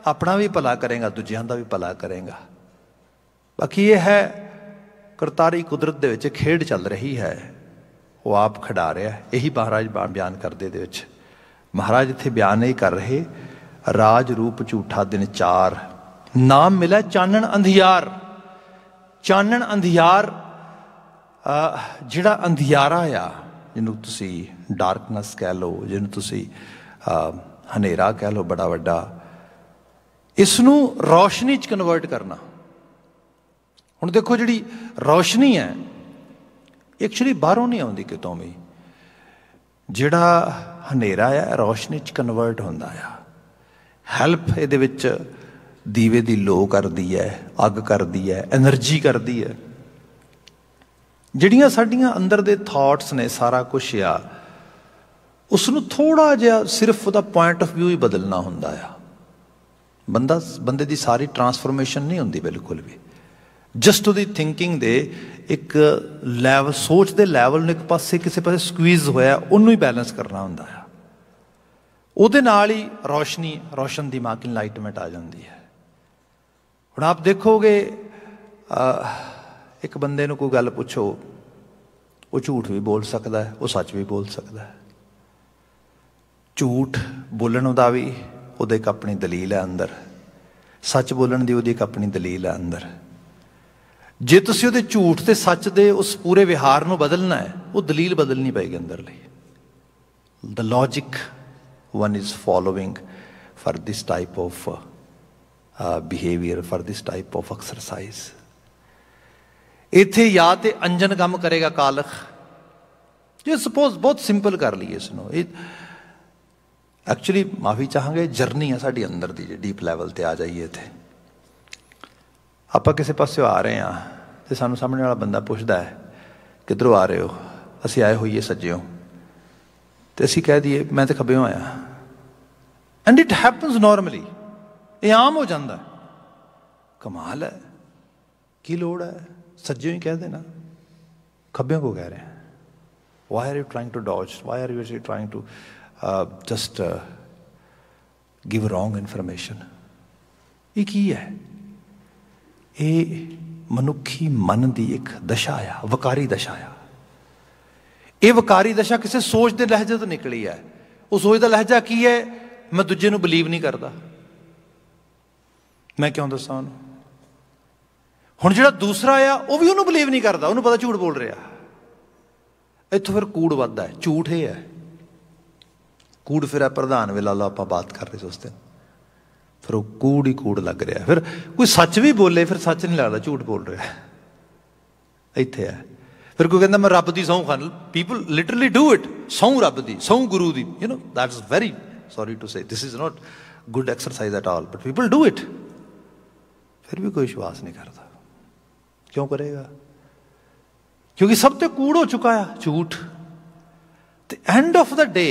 ਆਪਣਾ ਵੀ ਭਲਾ ਕਰੇਗਾ ਦੂਜਿਆਂ ਦਾ ਵੀ ਭਲਾ ਕਰੇਗਾ ਬਾਕੀ ਇਹ ਹੈ ਕਰਤਾਰੀ ਕੁਦਰਤ ਦੇ ਵਿੱਚ ਖੇਡ ਚੱਲ ਰਹੀ ਹੈ ਉਹ ਆਪ ਖਿਡਾ ਰਿਹਾ ਇਹੀ ਮਹਾਰਾਜ ਬਿਆਨ ਕਰਦੇ ਦੇ ਵਿੱਚ ਮਹਾਰਾਜ ਇੱਥੇ ਬਿਆਨ ਨਹੀਂ ਕਰ ਰਹੇ ਰਾਜ ਰੂਪ ਝੂਠਾ ਦਿਨ ਚਾਰ ਨਾਮ ਮਿਲਿਆ ਚਾਨਣ ਅੰਧਿਆਰ ਚਾਨਣ ਅੰਧਿਆਰ ਜਿਹੜਾ ਅੰਧਿਆਰਾ ਆ ਜਿਹਨੂੰ ਤੁਸੀਂ ਡਾਰਕਨੈਸ ਕਹਿ ਲਓ ਜਿਹਨੂੰ ਤੁਸੀਂ ਹਨੇਰਾ ਕਹਿ ਲਓ ਬੜਾ ਵੱਡਾ ਇਸ ਨੂੰ ਰੋਸ਼ਨੀ ਚ ਕਨਵਰਟ ਕਰਨਾ ਹੁਣ ਦੇਖੋ ਜਿਹੜੀ ਰੌਸ਼ਨੀ ਹੈ ਐਕਚੁਅਲੀ ਬਾਹਰੋਂ ਨਹੀਂ ਆਉਂਦੀ ਕਿਤੋਂ ਵੀ ਜਿਹੜਾ ਹਨੇਰਾ ਹੈ ਰੌਸ਼ਨੀ 'ਚ ਕਨਵਰਟ ਹੁੰਦਾ ਆ ਹੈਲਪ ਇਹਦੇ ਵਿੱਚ ਦੀਵੇ ਦੀ ਲੋ ਕਰਦੀ ਹੈ ਅੱਗ ਕਰਦੀ ਹੈ એનર્ਜੀ ਕਰਦੀ ਹੈ ਜਿਹੜੀਆਂ ਸਾਡੀਆਂ ਅੰਦਰ ਦੇ ਥਾਟਸ ਨੇ ਸਾਰਾ ਕੁਝ ਆ ਉਸ ਨੂੰ ਥੋੜਾ ਜਿਹਾ ਸਿਰਫ ਉਹਦਾ ਪੁਆਇੰਟ ਆਫ View ਹੀ ਬਦਲਣਾ ਹੁੰਦਾ ਆ ਬੰਦਾ ਬੰਦੇ ਦੀ ਸਾਰੀ ਟਰਾਂਸਫਰਮੇਸ਼ਨ ਨਹੀਂ ਹੁੰਦੀ ਬਿਲਕੁਲ ਵੀ ਜਸਟ ਉਹਦੀ ਥਿੰਕਿੰਗ ਦੇ ਇੱਕ ਲੈਵਲ ਸੋਚ ਦੇ ਲੈਵਲ ਨੂੰ ਇੱਕ ਪਾਸੇ ਕਿਸੇ ਪਾਸੇ ਸਕਵੀਜ਼ ਹੋਇਆ ਉਹਨੂੰ ਹੀ ਬੈਲੈਂਸ ਕਰਨਾ ਹੁੰਦਾ ਹੈ ਉਹਦੇ ਨਾਲ ਹੀ ਰੋਸ਼ਨੀ ਰੋਸ਼ਨ ਦਿਮਾਗ ਇਨਲਾਈਟਮੈਂਟ ਆ ਜਾਂਦੀ ਹੈ ਹੁਣ ਆਪ ਦੇਖੋਗੇ ਇੱਕ ਬੰਦੇ ਨੂੰ ਕੋਈ ਗੱਲ ਪੁੱਛੋ ਉਹ ਝੂਠ ਵੀ ਬੋਲ ਸਕਦਾ ਹੈ ਉਹ ਸੱਚ ਵੀ ਬੋਲ ਸਕਦਾ ਹੈ ਝੂਠ ਬੋਲਣ ਉਹਦਾ ਵੀ ਉਹਦੇ ਇੱਕ ਆਪਣੀ ਦਲੀਲ ਹੈ ਅੰਦਰ ਸੱਚ ਬੋਲਣ ਦੀ ਉਹਦੀ ਇੱਕ ਆਪਣੀ ਦਲੀਲ ਹੈ ਅੰਦਰ ਜੇ ਤੁਸੀਂ ਉਹਦੇ ਝੂਠ ਤੇ ਸੱਚ ਦੇ ਉਸ ਪੂਰੇ ਵਿਹਾਰ ਨੂੰ ਬਦਲਣਾ ਹੈ ਉਹ ਦਲੀਲ ਬਦਲਣੀ ਪਏਗੀ ਲਈ the logic one is following for this type of behaviour uh, this type of exercise of ਇੱਥੇ ਜਾਂ ਤੇ ਅੰਜਨ ਕੰਮ ਕਰੇਗਾ ਕਾਲਖ ਜੇ ਸਪੋਜ਼ ਬਹੁਤ ਸਿੰਪਲ ਕਰ ਲਈਏ ਇਸ ਨੂੰ ਇਹ ਐਕਚੁਅਲੀ ਮਾਫੀ ਚਾਹਾਂਗੇ ਜਰਨੀ ਆ ਸਾਡੀ ਅੰਦਰ ਦੀ ਜੀ ਡੀਪ ਲੈਵਲ ਤੇ ਆ ਜਾਈਏ ਇੱਥੇ ਆਪਾਂ ਕਿਸੇ ਪਾਸਿਓਂ ਆ ਰਹੇ ਆ ਤੇ ਸਾਨੂੰ ਸਾਹਮਣੇ ਵਾਲਾ ਬੰਦਾ ਪੁੱਛਦਾ ਹੈ ਕਿੱਧਰੋਂ ਆ ਰਹੇ ਹੋ ਅਸੀਂ ਆਏ ਹੋਈਏ ਸੱਜਿਓ ਤੇ ਅਸੀਂ ਕਹਿ ਦਈਏ ਮੈਂ ਤਾਂ ਖੱਬੇ ਆਇਆ ਐਂਡ ਇਟ ਹੈਪਨਸ ਨਾਰਮਲੀ ਇਹ ਆਮ ਹੋ ਜਾਂਦਾ ਕਮਾਲ ਹੈ ਕੀ ਲੋੜ ਹੈ ਸੱਜਿਓ ਹੀ ਕਹਿ ਦੇਣਾ ਖੱਬੇ ਕੋ ਕਹਿ ਰਹੇ why are you trying to dodge why are you you trying to uh, just uh, give ਇਹ ਕੀ ਹੈ ਇਹ ਮਨੁੱਖੀ ਮਨ ਦੀ ਇੱਕ ਦਸ਼ਾ ਆ ਵਕਾਰੀ ਦਸ਼ਾ ਆ ਇਹ ਵਕਾਰੀ ਦਸ਼ਾ ਕਿਸੇ ਸੋਚ ਦੇ ਲਹਿਜੇ ਤੋਂ ਨਿਕਲੀ ਆ ਉਹ ਸੋਚ ਦਾ ਲਹਿਜਾ ਕੀ ਹੈ ਮੈਂ ਦੂਜੇ ਨੂੰ ਬਲੀਵ ਨਹੀਂ ਕਰਦਾ ਮੈਂ ਕਿਉਂ ਦੱਸਾਂ ਉਹਨੂੰ ਹੁਣ ਜਿਹੜਾ ਦੂਸਰਾ ਆ ਉਹ ਵੀ ਉਹਨੂੰ ਬਲੀਵ ਨਹੀਂ ਕਰਦਾ ਉਹਨੂੰ ਪਤਾ ਝੂਠ ਬੋਲ ਰਿਹਾ ਇੱਥੋਂ ਫਿਰ ਕੂੜ ਵੱਧਦਾ ਹੈ ਝੂਠ ਹੈ ਕੂੜ ਫਿਰ ਹੈ ਪ੍ਰਧਾਨ ਵੇਲਾ ਲਾ ਆਪਾਂ ਬਾਤ ਕਰ ਰਹੇ ਉਸ ਦਿਨ फिर वो कूड़ ही कूड़ लग रहा फिर कोई सच भी बोले फिर सच नहीं लगता झूठ बोल रहा इतने फिर कोई कहता मैं रब की सहु खान पीपल लिटरली डू इट सहु रब की सहु गुरु की you know that is very sorry to say this is not good exercise at all but people do it फिर भी कोई विश्वास नहीं करता क्यों करेगा क्योंकि सब तो कूड़ हो चुका है झूठ एंड ऑफ द डे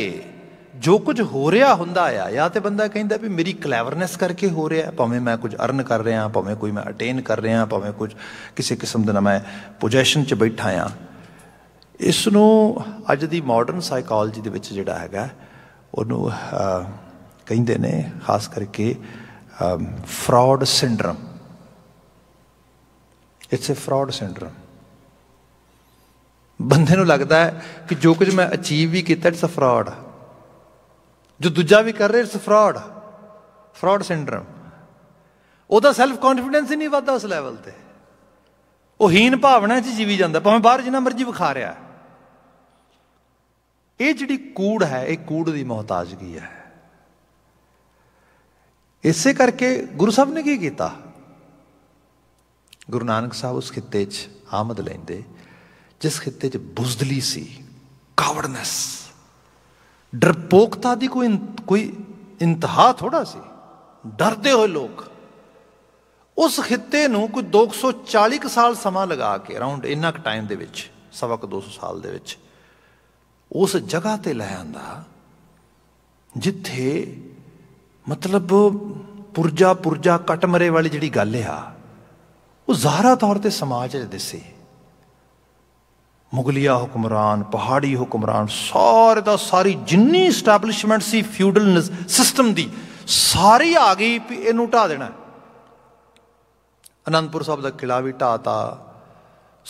ਜੋ ਕੁਝ ਹੋ ਰਿਹਾ ਹੁੰਦਾ ਆ ਜਾਂ ਤੇ ਬੰਦਾ ਕਹਿੰਦਾ ਵੀ ਮੇਰੀ ਕਲੈਵਰਨੈਸ ਕਰਕੇ ਹੋ ਰਿਹਾ ਭਾਵੇਂ ਮੈਂ ਕੁਝ ਅਰਨ ਕਰ ਰਿਹਾ ਭਾਵੇਂ ਕੋਈ ਮੈਂ ਅਟੇਨ ਕਰ ਰਿਹਾ ਭਾਵੇਂ ਕੁਝ ਕਿਸੇ ਕਿਸਮ ਦਾ ਮੈਂ ਪੋਜੀਸ਼ਨ 'ਚ ਬੈਠਾ ਆ ਇਸ ਨੂੰ ਅੱਜ ਦੀ ਮਾਡਰਨ ਸਾਈਕੋਲੋਜੀ ਦੇ ਵਿੱਚ ਜਿਹੜਾ ਹੈਗਾ ਉਹਨੂੰ ਕਹਿੰਦੇ ਨੇ ਖਾਸ ਕਰਕੇ fraud syndrome it's a fraud syndrome ਬੰਦੇ ਨੂੰ ਲੱਗਦਾ ਹੈ ਕਿ ਜੋ ਕੁਝ ਮੈਂ ਅਚੀਵ ਵੀ ਕੀਤਾ ਇਟਸ ਅ ਫਰਾਡ ਜੋ ਦੂਜਾ ਵੀ ਕਰ ਰਿਹਾ ਇਸ ਫਰਾਡ ਫਰਾਡ ਸਿੰਡਰਮ ਉਹਦਾ ਸੈਲਫ ਕੌਨਫੀਡੈਂਸ ਹੀ ਨਹੀਂ ਵੱਧਦਾ ਉਸ ਲੈਵਲ ਤੇ ਉਹ ਹੀਨ ਭਾਵਨਾ 'ਚ ਜੀਵੀ ਜਾਂਦਾ ਭਾਵੇਂ ਬਾਹਰ ਜਿੰਨਾ ਮਰਜ਼ੀ ਵਿਖਾ ਰਿਹਾ ਇਹ ਜਿਹੜੀ ਕੂੜ ਹੈ ਇਹ ਕੂੜ ਦੀ ਮਹਤਾਜਗੀ ਹੈ ਇਸੇ ਕਰਕੇ ਗੁਰੂ ਸਾਹਿਬ ਨੇ ਕੀ ਕੀਤਾ ਗੁਰੂ ਨਾਨਕ ਸਾਹਿਬ ਉਸ ਖਿੱਤੇ 'ਚ ਆਮਦ ਲੈਂਦੇ ਜਿਸ ਖਿੱਤੇ 'ਚ ਬੁਜ਼ਦਲੀ ਸੀ ਕਾਵੜਨੈਸ ਡਰਪੋਕਤਾ ਦੀ ਕੋਈ ਕੋਈ ਇੰਤਹਾ ਥੋੜਾ ਸੀ ਡਰਦੇ ਹੋਏ ਲੋਕ ਉਸ ਖਿੱਤੇ ਨੂੰ ਕੋਈ 240 ਕ ਸਾਲ ਸਮਾਂ ਲਗਾ ਕੇ ਅਰਾਊਂਡ ਇੰਨਾ ਕ ਟਾਈਮ ਦੇ ਵਿੱਚ ਸਵਕ 200 ਸਾਲ ਦੇ ਵਿੱਚ ਉਸ ਜਗ੍ਹਾ ਤੇ ਲੈ ਆਂਦਾ ਜਿੱਥੇ ਮਤਲਬ ਪੁਰਜਾ ਪੁਰਜਾ ਕਟਮਰੇ ਵਾਲੀ ਜਿਹੜੀ ਗੱਲ ਆ ਉਹ ਜ਼ਾਹਰਾ ਤੌਰ ਤੇ ਸਮਾਜ ਦੇ ਦਿਸੇ ਮੁਗਲਿਆ ਹੁਕਮਰਾਨ ਪਹਾੜੀ ਹੁਕਮਰਾਨ ਸਾਰੇ ਦਾ ਸਾਰੀ ਜਿੰਨੀ ਸਟੈਬਲਿਸ਼ਮੈਂਟ ਸੀ ਫਿਊਡਲ ਸਿਸਟਮ ਦੀ ਸਾਰੀ ਆ ਗਈ ਵੀ ਇਹਨੂੰ ਢਾ ਦੇਣਾ ਅਨੰਦਪੁਰ ਸਾਹਿਬ ਦਾ ਕਿਲਾ ਵੀ ਢਾਤਾ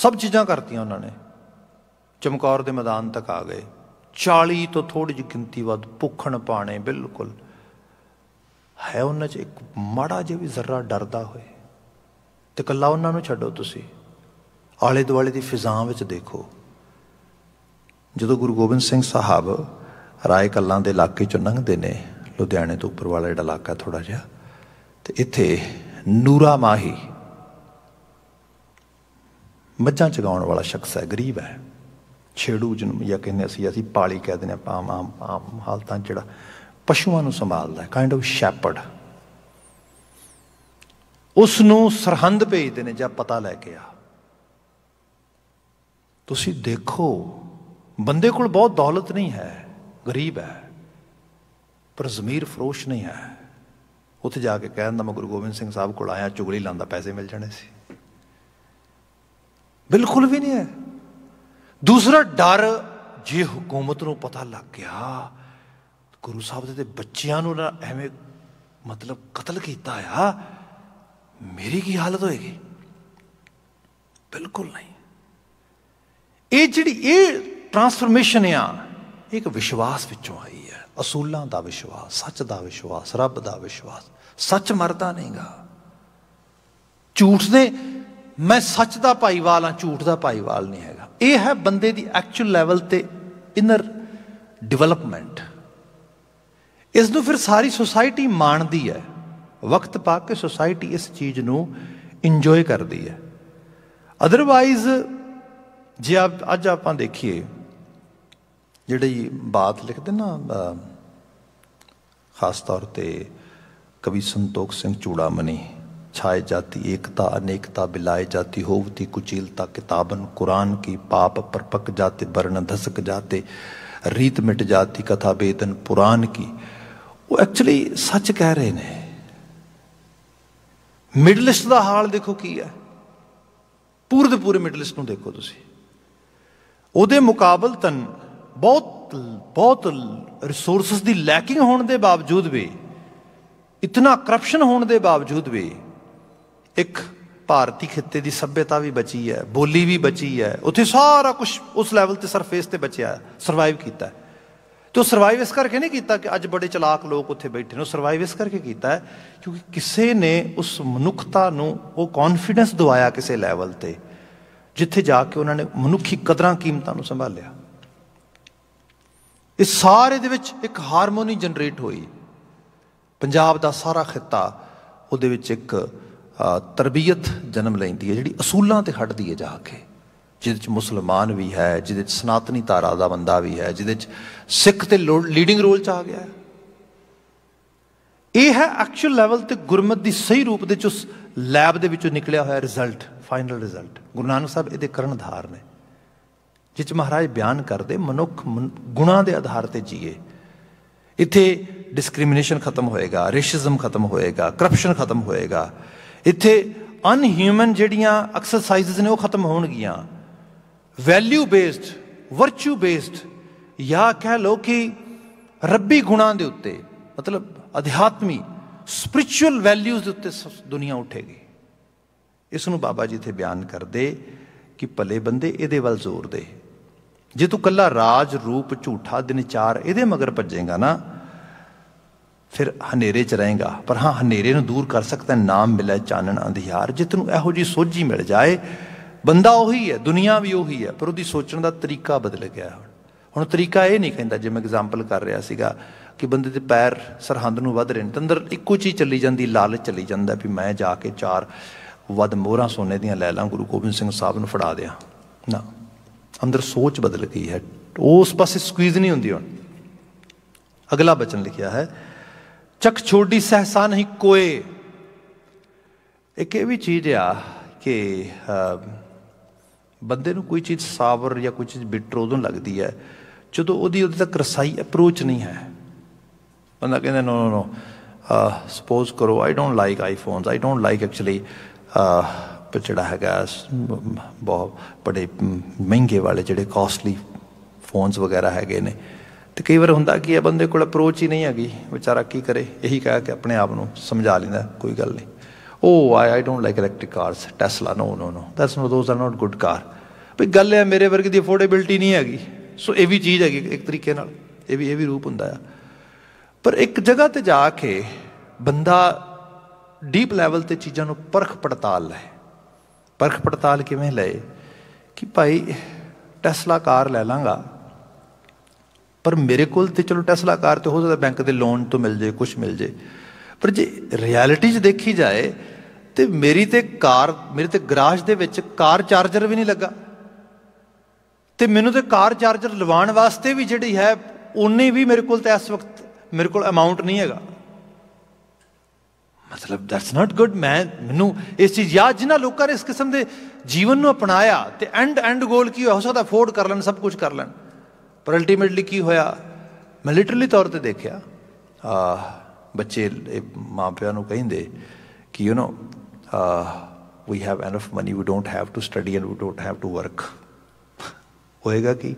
ਸਭ ਚੀਜ਼ਾਂ ਕਰਤੀਆਂ ਉਹਨਾਂ ਨੇ ਚਮਕੌਰ ਦੇ ਮੈਦਾਨ ਤੱਕ ਆ ਗਏ 40 ਤੋਂ ਥੋੜੀ ਜਿਹੀ ਗਿਣਤੀ ਵੱਧ ਭੁੱਖਣ ਪਾਣੇ ਬਿਲਕੁਲ ਹੈ ਉਹਨਾਂ 'ਚ ਇੱਕ ਮਾੜਾ ਜਿਹਾ ਵੀ ਜ਼ਰਾ ਡਰਦਾ ਹੋਏ ਤੇ ਕੱਲਾ ਉਹਨਾਂ ਨੂੰ ਛੱਡੋ ਤੁਸੀਂ ਆਲੇ ਦੁਆਲੇ ਦੀ ਫਿਜ਼ਾਂ ਵਿੱਚ ਦੇਖੋ ਜਦੋਂ ਗੁਰੂ ਗੋਬਿੰਦ ਸਿੰਘ ਸਾਹਿਬ ਰਾਏ ਕੱਲਾਂ ਦੇ ਇਲਾਕੇ ਚੋਂ ਲੰਘਦੇ ਨੇ ਲੁਧਿਆਣੇ ਤੋਂ ਉੱਪਰ ਵਾਲਾ ਜਿਹੜਾ ਇਲਾਕਾ ਥੋੜਾ ਜਿਹਾ ਤੇ ਇੱਥੇ ਨੂਰਾ ਮਾਹੀ ਮੱਝਾਂ ਚਗਾਉਣ ਵਾਲਾ ਸ਼ਖਸ ਹੈ ਗਰੀਬ ਹੈ ਛੇੜੂ ਜਨਮ ਜਾਂ ਕਹਿੰਦੇ ਅਸੀਂ ਅਸੀਂ ਪਾਲੀ ਕਹਿ ਦਿੰਦੇ ਆਪਾਂ ਆਮ ਆਮ ਹਾਲਤਾਂ ਜਿਹੜਾ ਪਸ਼ੂਆਂ ਨੂੰ ਸੰਭਾਲਦਾ ਹੈ ਕਾਈਂਡ ਆਫ ਸ਼ੈਪਰਡ ਉਸ ਨੂੰ ਸਰਹੰਦ ਭੇਜਦੇ ਨੇ ਜਾਂ ਪਤਾ ਲੈ ਕੇ ਆ ਤੁਸੀਂ ਦੇਖੋ ਬੰਦੇ ਕੋਲ ਬਹੁਤ ਦੌਲਤ ਨਹੀਂ ਹੈ ਗਰੀਬ ਹੈ ਪਰ ਜ਼ਮੀਰ ਫਰੋਸ਼ ਨਹੀਂ ਹੈ ਉੱਥੇ ਜਾ ਕੇ ਕਹਿਣ ਦਾ ਮੈਂ ਗੁਰੂ ਗੋਬਿੰਦ ਸਿੰਘ ਸਾਹਿਬ ਕੋਲ ਆਇਆ ਚੁਗਲੀ ਲਾਂਦਾ ਪੈਸੇ ਮਿਲ ਜਾਣੇ ਸੀ ਬਿਲਕੁਲ ਵੀ ਨਹੀਂ ਹੈ ਦੂਸਰਾ ਡਰ ਜੇ ਹਕੂਮਤ ਨੂੰ ਪਤਾ ਲੱਗ ਗਿਆ ਗੁਰੂ ਸਾਹਿਬ ਦੇ ਬੱਚਿਆਂ ਨੂੰ ਨਾ ਐਵੇਂ ਮਤਲਬ ਕਤਲ ਕੀਤਾ ਆ ਮੇਰੀ ਕੀ ਹਾਲਤ ਹੋਏਗੀ ਬਿਲਕੁਲ ਨਹੀਂ ਇਹ ਜਿਹੜੀ ਇਹ ਟਰਾਂਸਫਰਮੇਸ਼ਨ ਆ ਇੱਕ ਵਿਸ਼ਵਾਸ ਵਿੱਚੋਂ ਆਈ ਹੈ ਅਸੂਲਾਂ ਦਾ ਵਿਸ਼ਵਾਸ ਸੱਚ ਦਾ ਵਿਸ਼ਵਾਸ ਰੱਬ ਦਾ ਵਿਸ਼ਵਾਸ ਸੱਚ ਮਰਦਾ ਨਹੀਂਗਾ ਝੂਠ ਦੇ ਮੈਂ ਸੱਚ ਦਾ ਭਾਈਵਾਲ ਆ ਝੂਠ ਦਾ ਭਾਈਵਾਲ ਨਹੀਂ ਹੈਗਾ ਇਹ ਹੈ ਬੰਦੇ ਦੀ ਐਕਚੁਅਲ ਲੈਵਲ ਤੇ ਇਨਰ ਡਿਵੈਲਪਮੈਂਟ ਇਸ ਨੂੰ ਫਿਰ ਸਾਰੀ ਸੋਸਾਇਟੀ ਮਾਣਦੀ ਹੈ ਵਕਤ ਪਾ ਕੇ ਸੋਸਾਇਟੀ ਇਸ ਚੀਜ਼ ਨੂੰ ਇੰਜੋਏ ਕਰਦੀ ਹੈ ਅਦਰਵਾਈਜ਼ ਜੇ ਆਪ ਅੱਜ ਆਪਾਂ ਦੇਖੀਏ ਜਿਹੜੀ ਬਾਤ ਲਿਖਦੇ ਨਾ ਖਾਸ ਤੌਰ ਤੇ ਕਵੀ ਸੰਤੋਖ ਸਿੰਘ ਚੂੜਾਮਨੀ ਛਾਏ ਜਾਤੀ ਏਕਤਾ ਅਨੇਕਤਾ ਬਿਲਾਏ ਜਾਤੀ ਹੋਵਤੀ ਕੁਚੀਲਤਾ ਕਿਤਾਬਨ ਕੁਰਾਨ ਕੀ ਪਾਪ ਪਰਪਕ ਜਾਤੇ ਬਰਨ ਧਸਕ ਜਾਤੇ ਰੀਤ ਮਿਟ ਜਾਤੀ ਕਥਾ ਬੇਦਨ ਪੁਰਾਨ ਕੀ ਉਹ ਐਕਚੁਅਲੀ ਸੱਚ ਕਹਿ ਰਹੇ ਨੇ ਮਿਡਲਿਸਟ ਦਾ ਹਾਲ ਦੇਖੋ ਕੀ ਹੈ ਪੂਰੇ ਦੇ ਪੂਰੇ ਮਿਡਲਿਸਟ ਨੂੰ ਦੇਖੋ ਤੁਸੀਂ ਉਹਦੇ ਮੁਕਾਬਲਤਨ ਬਹੁਤ ਬਹੁਤ ਰਿਸੋਰਸਸ ਦੀ ਲੈਕਿੰਗ ਹੋਣ ਦੇ ਬਾਵਜੂਦ ਵੀ ਇਤਨਾ ਕਰਪਸ਼ਨ ਹੋਣ ਦੇ ਬਾਵਜੂਦ ਵੀ ਇੱਕ ਭਾਰਤੀ ਖਿੱਤੇ ਦੀ ਸੱਭਿਅਤਾ ਵੀ ਬਚੀ ਹੈ ਬੋਲੀ ਵੀ ਬਚੀ ਹੈ ਉੱਥੇ ਸਾਰਾ ਕੁਝ ਉਸ ਲੈਵਲ ਤੇ ਸਰਫੇਸ ਤੇ ਬਚਿਆ ਸਰਵਾਈਵ ਕੀਤਾ ਹੈ ਤੋ ਸਰਵਾਈਵ ਇਸ ਕਰਕੇ ਨਹੀਂ ਕੀਤਾ ਕਿ ਅੱਜ ਬੜੇ ਚਲਾਕ ਲੋਕ ਉੱਥੇ ਬੈਠੇ ਨੇ ਸਰਵਾਈਵ ਇਸ ਕਰਕੇ ਕੀਤਾ ਕਿਉਂਕਿ ਕਿਸੇ ਨੇ ਉਸ ਮਨੁੱਖਤਾ ਨੂੰ ਉਹ ਕੌਨਫੀਡੈਂਸ ਦਵਾਇਆ ਕਿਸੇ ਲੈਵਲ ਤੇ ਜਿੱਥੇ ਜਾ ਕੇ ਉਹਨਾਂ ਨੇ ਮਨੁੱਖੀ ਕਦਰਾਂ ਕੀਮਤਾਂ ਨੂੰ ਸੰਭਾਲਿਆ ਇਸ ਸਾਰੇ ਦੇ ਵਿੱਚ ਇੱਕ ਹਾਰਮੋਨੀ ਜਨਰੇਟ ਹੋਈ ਪੰਜਾਬ ਦਾ ਸਾਰਾ ਖਿੱਤਾ ਉਹਦੇ ਵਿੱਚ ਇੱਕ ਤਰਬੀਅਤ ਜਨਮ ਲੈਂਦੀ ਹੈ ਜਿਹੜੀ ਅਸੂਲਾਂ ਤੇ ਹਟਦੀ ਹੈ ਜਾ ਕੇ ਜਿਹਦੇ ਵਿੱਚ ਮੁਸਲਮਾਨ ਵੀ ਹੈ ਜਿਹਦੇ ਵਿੱਚ ਸਨਾਤਨੀ ਧਾਰਾ ਦਾ ਬੰਦਾ ਵੀ ਹੈ ਜਿਹਦੇ ਵਿੱਚ ਸਿੱਖ ਤੇ ਲੀਡਿੰਗ ਰੋਲ ਚ ਆ ਗਿਆ ਇਹ ਹੈ ਐਕਚੁਅਲ ਲੈਵਲ ਤੇ ਗੁਰਮਤ ਦੀ ਸਹੀ ਰੂਪ ਦੇ ਚ ਉਸ ਲੈਬ ਦੇ ਵਿੱਚੋਂ ਨਿਕਲਿਆ ਹੋਇਆ result final result Guru Nanak Sahib ਇਹਦੇ ਕਰਨਧਾਰ ਨੇ ਜਿਚ ਮਹਾਰਾਜ ਬਿਆਨ ਕਰਦੇ ਮਨੁੱਖ ਗੁਣਾ ਦੇ ਆਧਾਰ ਤੇ ਜੀਏ ਇੱਥੇ ਡਿਸਕ੍ਰਿਮੀਨੇਸ਼ਨ ਖਤਮ ਹੋਏਗਾ ਰੇਸ਼ਿਜ਼ਮ ਖਤਮ ਹੋਏਗਾ ਕਰਪਸ਼ਨ ਖਤਮ ਹੋਏਗਾ ਇੱਥੇ ਅਨਹਿਊਮਨ ਜਿਹੜੀਆਂ ਐਕਸਰਸਾਈਜ਼ਸ ਨੇ ਉਹ ਖਤਮ ਹੋਣਗੀਆਂ ਵੈਲਿਊ ਬੇਸਡ ਵਰਚੂ ਬੇਸਡ ਯਾ ਕਹਿ ਲੋ ਕਿ ਰੱਬੀ ਗੁਣਾ ਦੇ ਉੱਤੇ ਮਤਲਬ ਅਧਿਆਤਮੀ ਸਪਿਰਚੁਅਲ ਵੈਲਿਊਜ਼ ਦੇ ਉੱਤੇ ਦੁਨੀਆ ਉੱਠੇਗੀ ਇਸ ਨੂੰ ਬਾਬਾ ਜੀ ਇੱਥੇ ਬਿਆਨ ਕਰਦੇ ਕਿ ਭਲੇ ਬੰਦੇ ਇਹਦੇ ਵੱਲ ਜ਼ੋਰ ਦੇ ਜੇ ਤੂੰ ਕੱਲਾ ਰਾਜ ਰੂਪ ਝੂਠਾ ਦਿਨ ਚਾਰ ਇਹਦੇ ਮਗਰ ਭੱਜੇਗਾ ਨਾ ਫਿਰ ਹਨੇਰੇ 'ਚ ਰਹੇਗਾ ਪਰ ਹਾਂ ਹਨੇਰੇ ਨੂੰ ਦੂਰ ਕਰ ਸਕਦਾ ਨਾਮ ਮਿਲੇ ਚਾਨਣ ਅੰਧਿਆਰ ਜਿਤ ਨੂੰ ਇਹੋ ਜੀ ਸੋਝੀ ਮਿਲ ਜਾਏ ਬੰਦਾ ਉਹੀ ਹੈ ਦੁਨੀਆ ਵੀ ਉਹੀ ਹੈ ਪਰ ਉਹਦੀ ਸੋਚਣ ਦਾ ਤਰੀਕਾ ਬਦਲ ਗਿਆ ਹੁਣ ਹੁਣ ਤਰੀਕਾ ਇਹ ਨਹੀਂ ਕਹਿੰਦਾ ਜਿਵੇਂ ਐਗਜ਼ਾਮਪਲ ਕਰ ਰਿਹਾ ਸੀਗਾ ਕਿ ਬੰਦੇ ਦੇ ਪੈਰ ਸਰਹੰਦ ਨੂੰ ਵੱਧ ਰਹੇ ਨੇ ਤੰਦਰ ਇੱਕੋ ਚੀਜ਼ ਚੱਲੀ ਜਾਂਦੀ ਲਾਲਚ ਚੱਲੀ ਜਾਂਦਾ ਵੀ ਮੈਂ ਜਾ ਕੇ ਚਾਰ ਵੱਧ ਮੋਹਰਾਂ ਸੋਨੇ ਦੀਆਂ ਲੈ ਲਾਂ ਗੁਰੂ ਗੋਬਿੰਦ ਸਿੰਘ ਸਾਹਿਬ ਨੂੰ ਫੜਾ ਦਿਆਂ ਨਾ ਅੰਦਰ ਸੋਚ ਬਦਲ ਗਈ ਹੈ ਉਸ ਪਾਸੇ ਸਕਵੀਜ਼ ਨਹੀਂ ਹੁੰਦੀ ਹੁਣ ਅਗਲਾ ਬਚਨ ਲਿਖਿਆ ਹੈ ਚੱਕ ਛੋਡੀ ਸਹਸਾ ਨਹੀਂ ਕੋਏ ਇੱਕ ਇਹ ਵੀ ਚੀਜ਼ ਆ ਕਿ ਬੰਦੇ ਨੂੰ ਕੋਈ ਚੀਜ਼ ਸਾਬਰ ਜਾਂ ਕੋਈ ਚੀਜ਼ ਬਿਟਰ ਉਦੋਂ ਲੱਗਦੀ ਹੈ ਜਦੋਂ ਉਹਦੀ ਉਹਦੇ ਤੱਕ ਰਸਾਈ ਅਪਰੋਚ ਨਹੀਂ ਹੈ ਬੰਦਾ ਕਹਿੰਦਾ ਨੋ ਨੋ ਨੋ ਸਪੋਜ਼ ਕਰੋ I don't like iPhones I don't like actually ਜਿਹੜਾ ਹੈਗਾ ਬਹੁਤ ਬੜੇ ਮਹਿੰਗੇ ਵਾਲੇ ਜਿਹੜੇ ਕਾਸਟਲੀ ਫੋਨਸ ਵਗੈਰਾ ਹੈਗੇ ਨੇ ਤੇ ਕਈ ਵਾਰ ਹੁੰਦਾ ਕਿ ਇਹ ਬੰਦੇ ਕੋਲ ਅਪਰੋਚ ਹੀ ਨਹੀਂ ਹੈਗੀ ਵਿਚਾਰਾ ਕੀ ਕਰੇ ਇਹੀ ਕਹਿ ਕੇ ਆਪਣੇ ਆਪ ਨੂੰ ਸਮਝਾ ਲੈਂਦਾ ਕੋਈ ਗੱਲ ਨਹੀਂ oh I I don't like electric cars Tesla no no no that's no those are not good car ਵੀ ਗੱਲ ਹੈ ਮੇਰੇ ਵਰਗੇ ਦੀ ਅਫੋਰਡੇਬਿਲਟੀ ਨਹੀਂ ਹੈਗੀ ਸੋ ਇਹ ਵੀ ਚੀਜ਼ ਹੈਗੀ ਇੱਕ ਤਰੀਕੇ ਨਾਲ ਇਹ ਵੀ ਇਹ ਵੀ ਰੂਪ ਹੁੰਦਾ ਆ ਪਰ ਇੱਕ ਜਗ੍ਹਾ ਤੇ ਜਾ ਕੇ ਬੰਦਾ ਡੀਪ ਲੈਵਲ ਤੇ ਚੀਜ਼ਾਂ ਨੂੰ ਪਰਖ ਪੜਤਾਲ ਲੈ ਪਰਖ ਪੜਤਾਲ ਕਿਵੇਂ ਲਏ ਕਿ ਭਾਈ ਟੈਸਲਾ ਕਾਰ ਲੈ ਲਾਂਗਾ ਪਰ ਮੇਰੇ ਕੋਲ ਤੇ ਚਲੋ ਟੈਸਲਾ ਕਾਰ ਤੇ ਹੋ ਸਕਦਾ ਬੈਂਕ ਦੇ ਲੋਨ ਤੋਂ ਮਿਲ ਜੇ ਕੁਝ ਮਿਲ ਜੇ ਪਰ ਜੇ ਰਿਐਲਿਟੀ 'ਚ ਦੇਖੀ ਜਾਏ ਤੇ ਮੇਰੀ ਤੇ ਕਾਰ ਮੇਰੇ ਤੇ ਗਰਾਜ ਦੇ ਵਿੱਚ ਕਾਰ ਚਾਰਜਰ ਵੀ ਨਹੀਂ ਲੱਗਾ ਤੇ ਮੈਨੂੰ ਤੇ ਕਾਰ ਚਾਰਜਰ ਲਵਾਉਣ ਵਾਸਤੇ ਵੀ ਜਿਹੜੀ ਹੈ ਉਨੇ ਵੀ ਮੇਰੇ ਕੋਲ ਤੇ ਇਸ ਵਕਤ ਮੇਰੇ ਕੋਲ ਅਮਾਉਂਟ ਨਹੀਂ ਹੈਗਾ ਮਤਲਬ ਦੈਟਸ ਨਾਟ ਗੁੱਡ ਮੈਨ ਮੈਨੂੰ ਇਸ ਚੀਜ਼ ਯਾਦ ਜਿਨ੍ਹਾਂ ਲੋਕਾਂ ਨੇ ਇਸ ਕਿਸਮ ਦੇ ਜੀਵਨ ਨੂੰ ਅਪਣਾਇਆ ਤੇ ਐਂਡ ਐਂਡ ਗੋਲ ਕੀ ਹੋਇਆ ਹੋ ਸਕਦਾ ਅਫੋਰਡ ਕਰ ਲੈਣ ਸਭ ਕੁਝ ਕਰ ਲੈਣ ਪਰ ਅਲਟੀਮੇਟਲੀ ਕੀ ਹੋਇਆ ਮੈਂ ਲਿਟਰਲੀ ਤੌਰ ਤੇ ਦੇਖਿਆ ਆ ਬੱਚੇ ਮਾਪਿਆਂ ਨੂੰ ਕਹਿੰਦੇ ਕਿ you know ah we have enough money we don't have to study and we don't have to work ਹੋਏਗਾ ਕੀ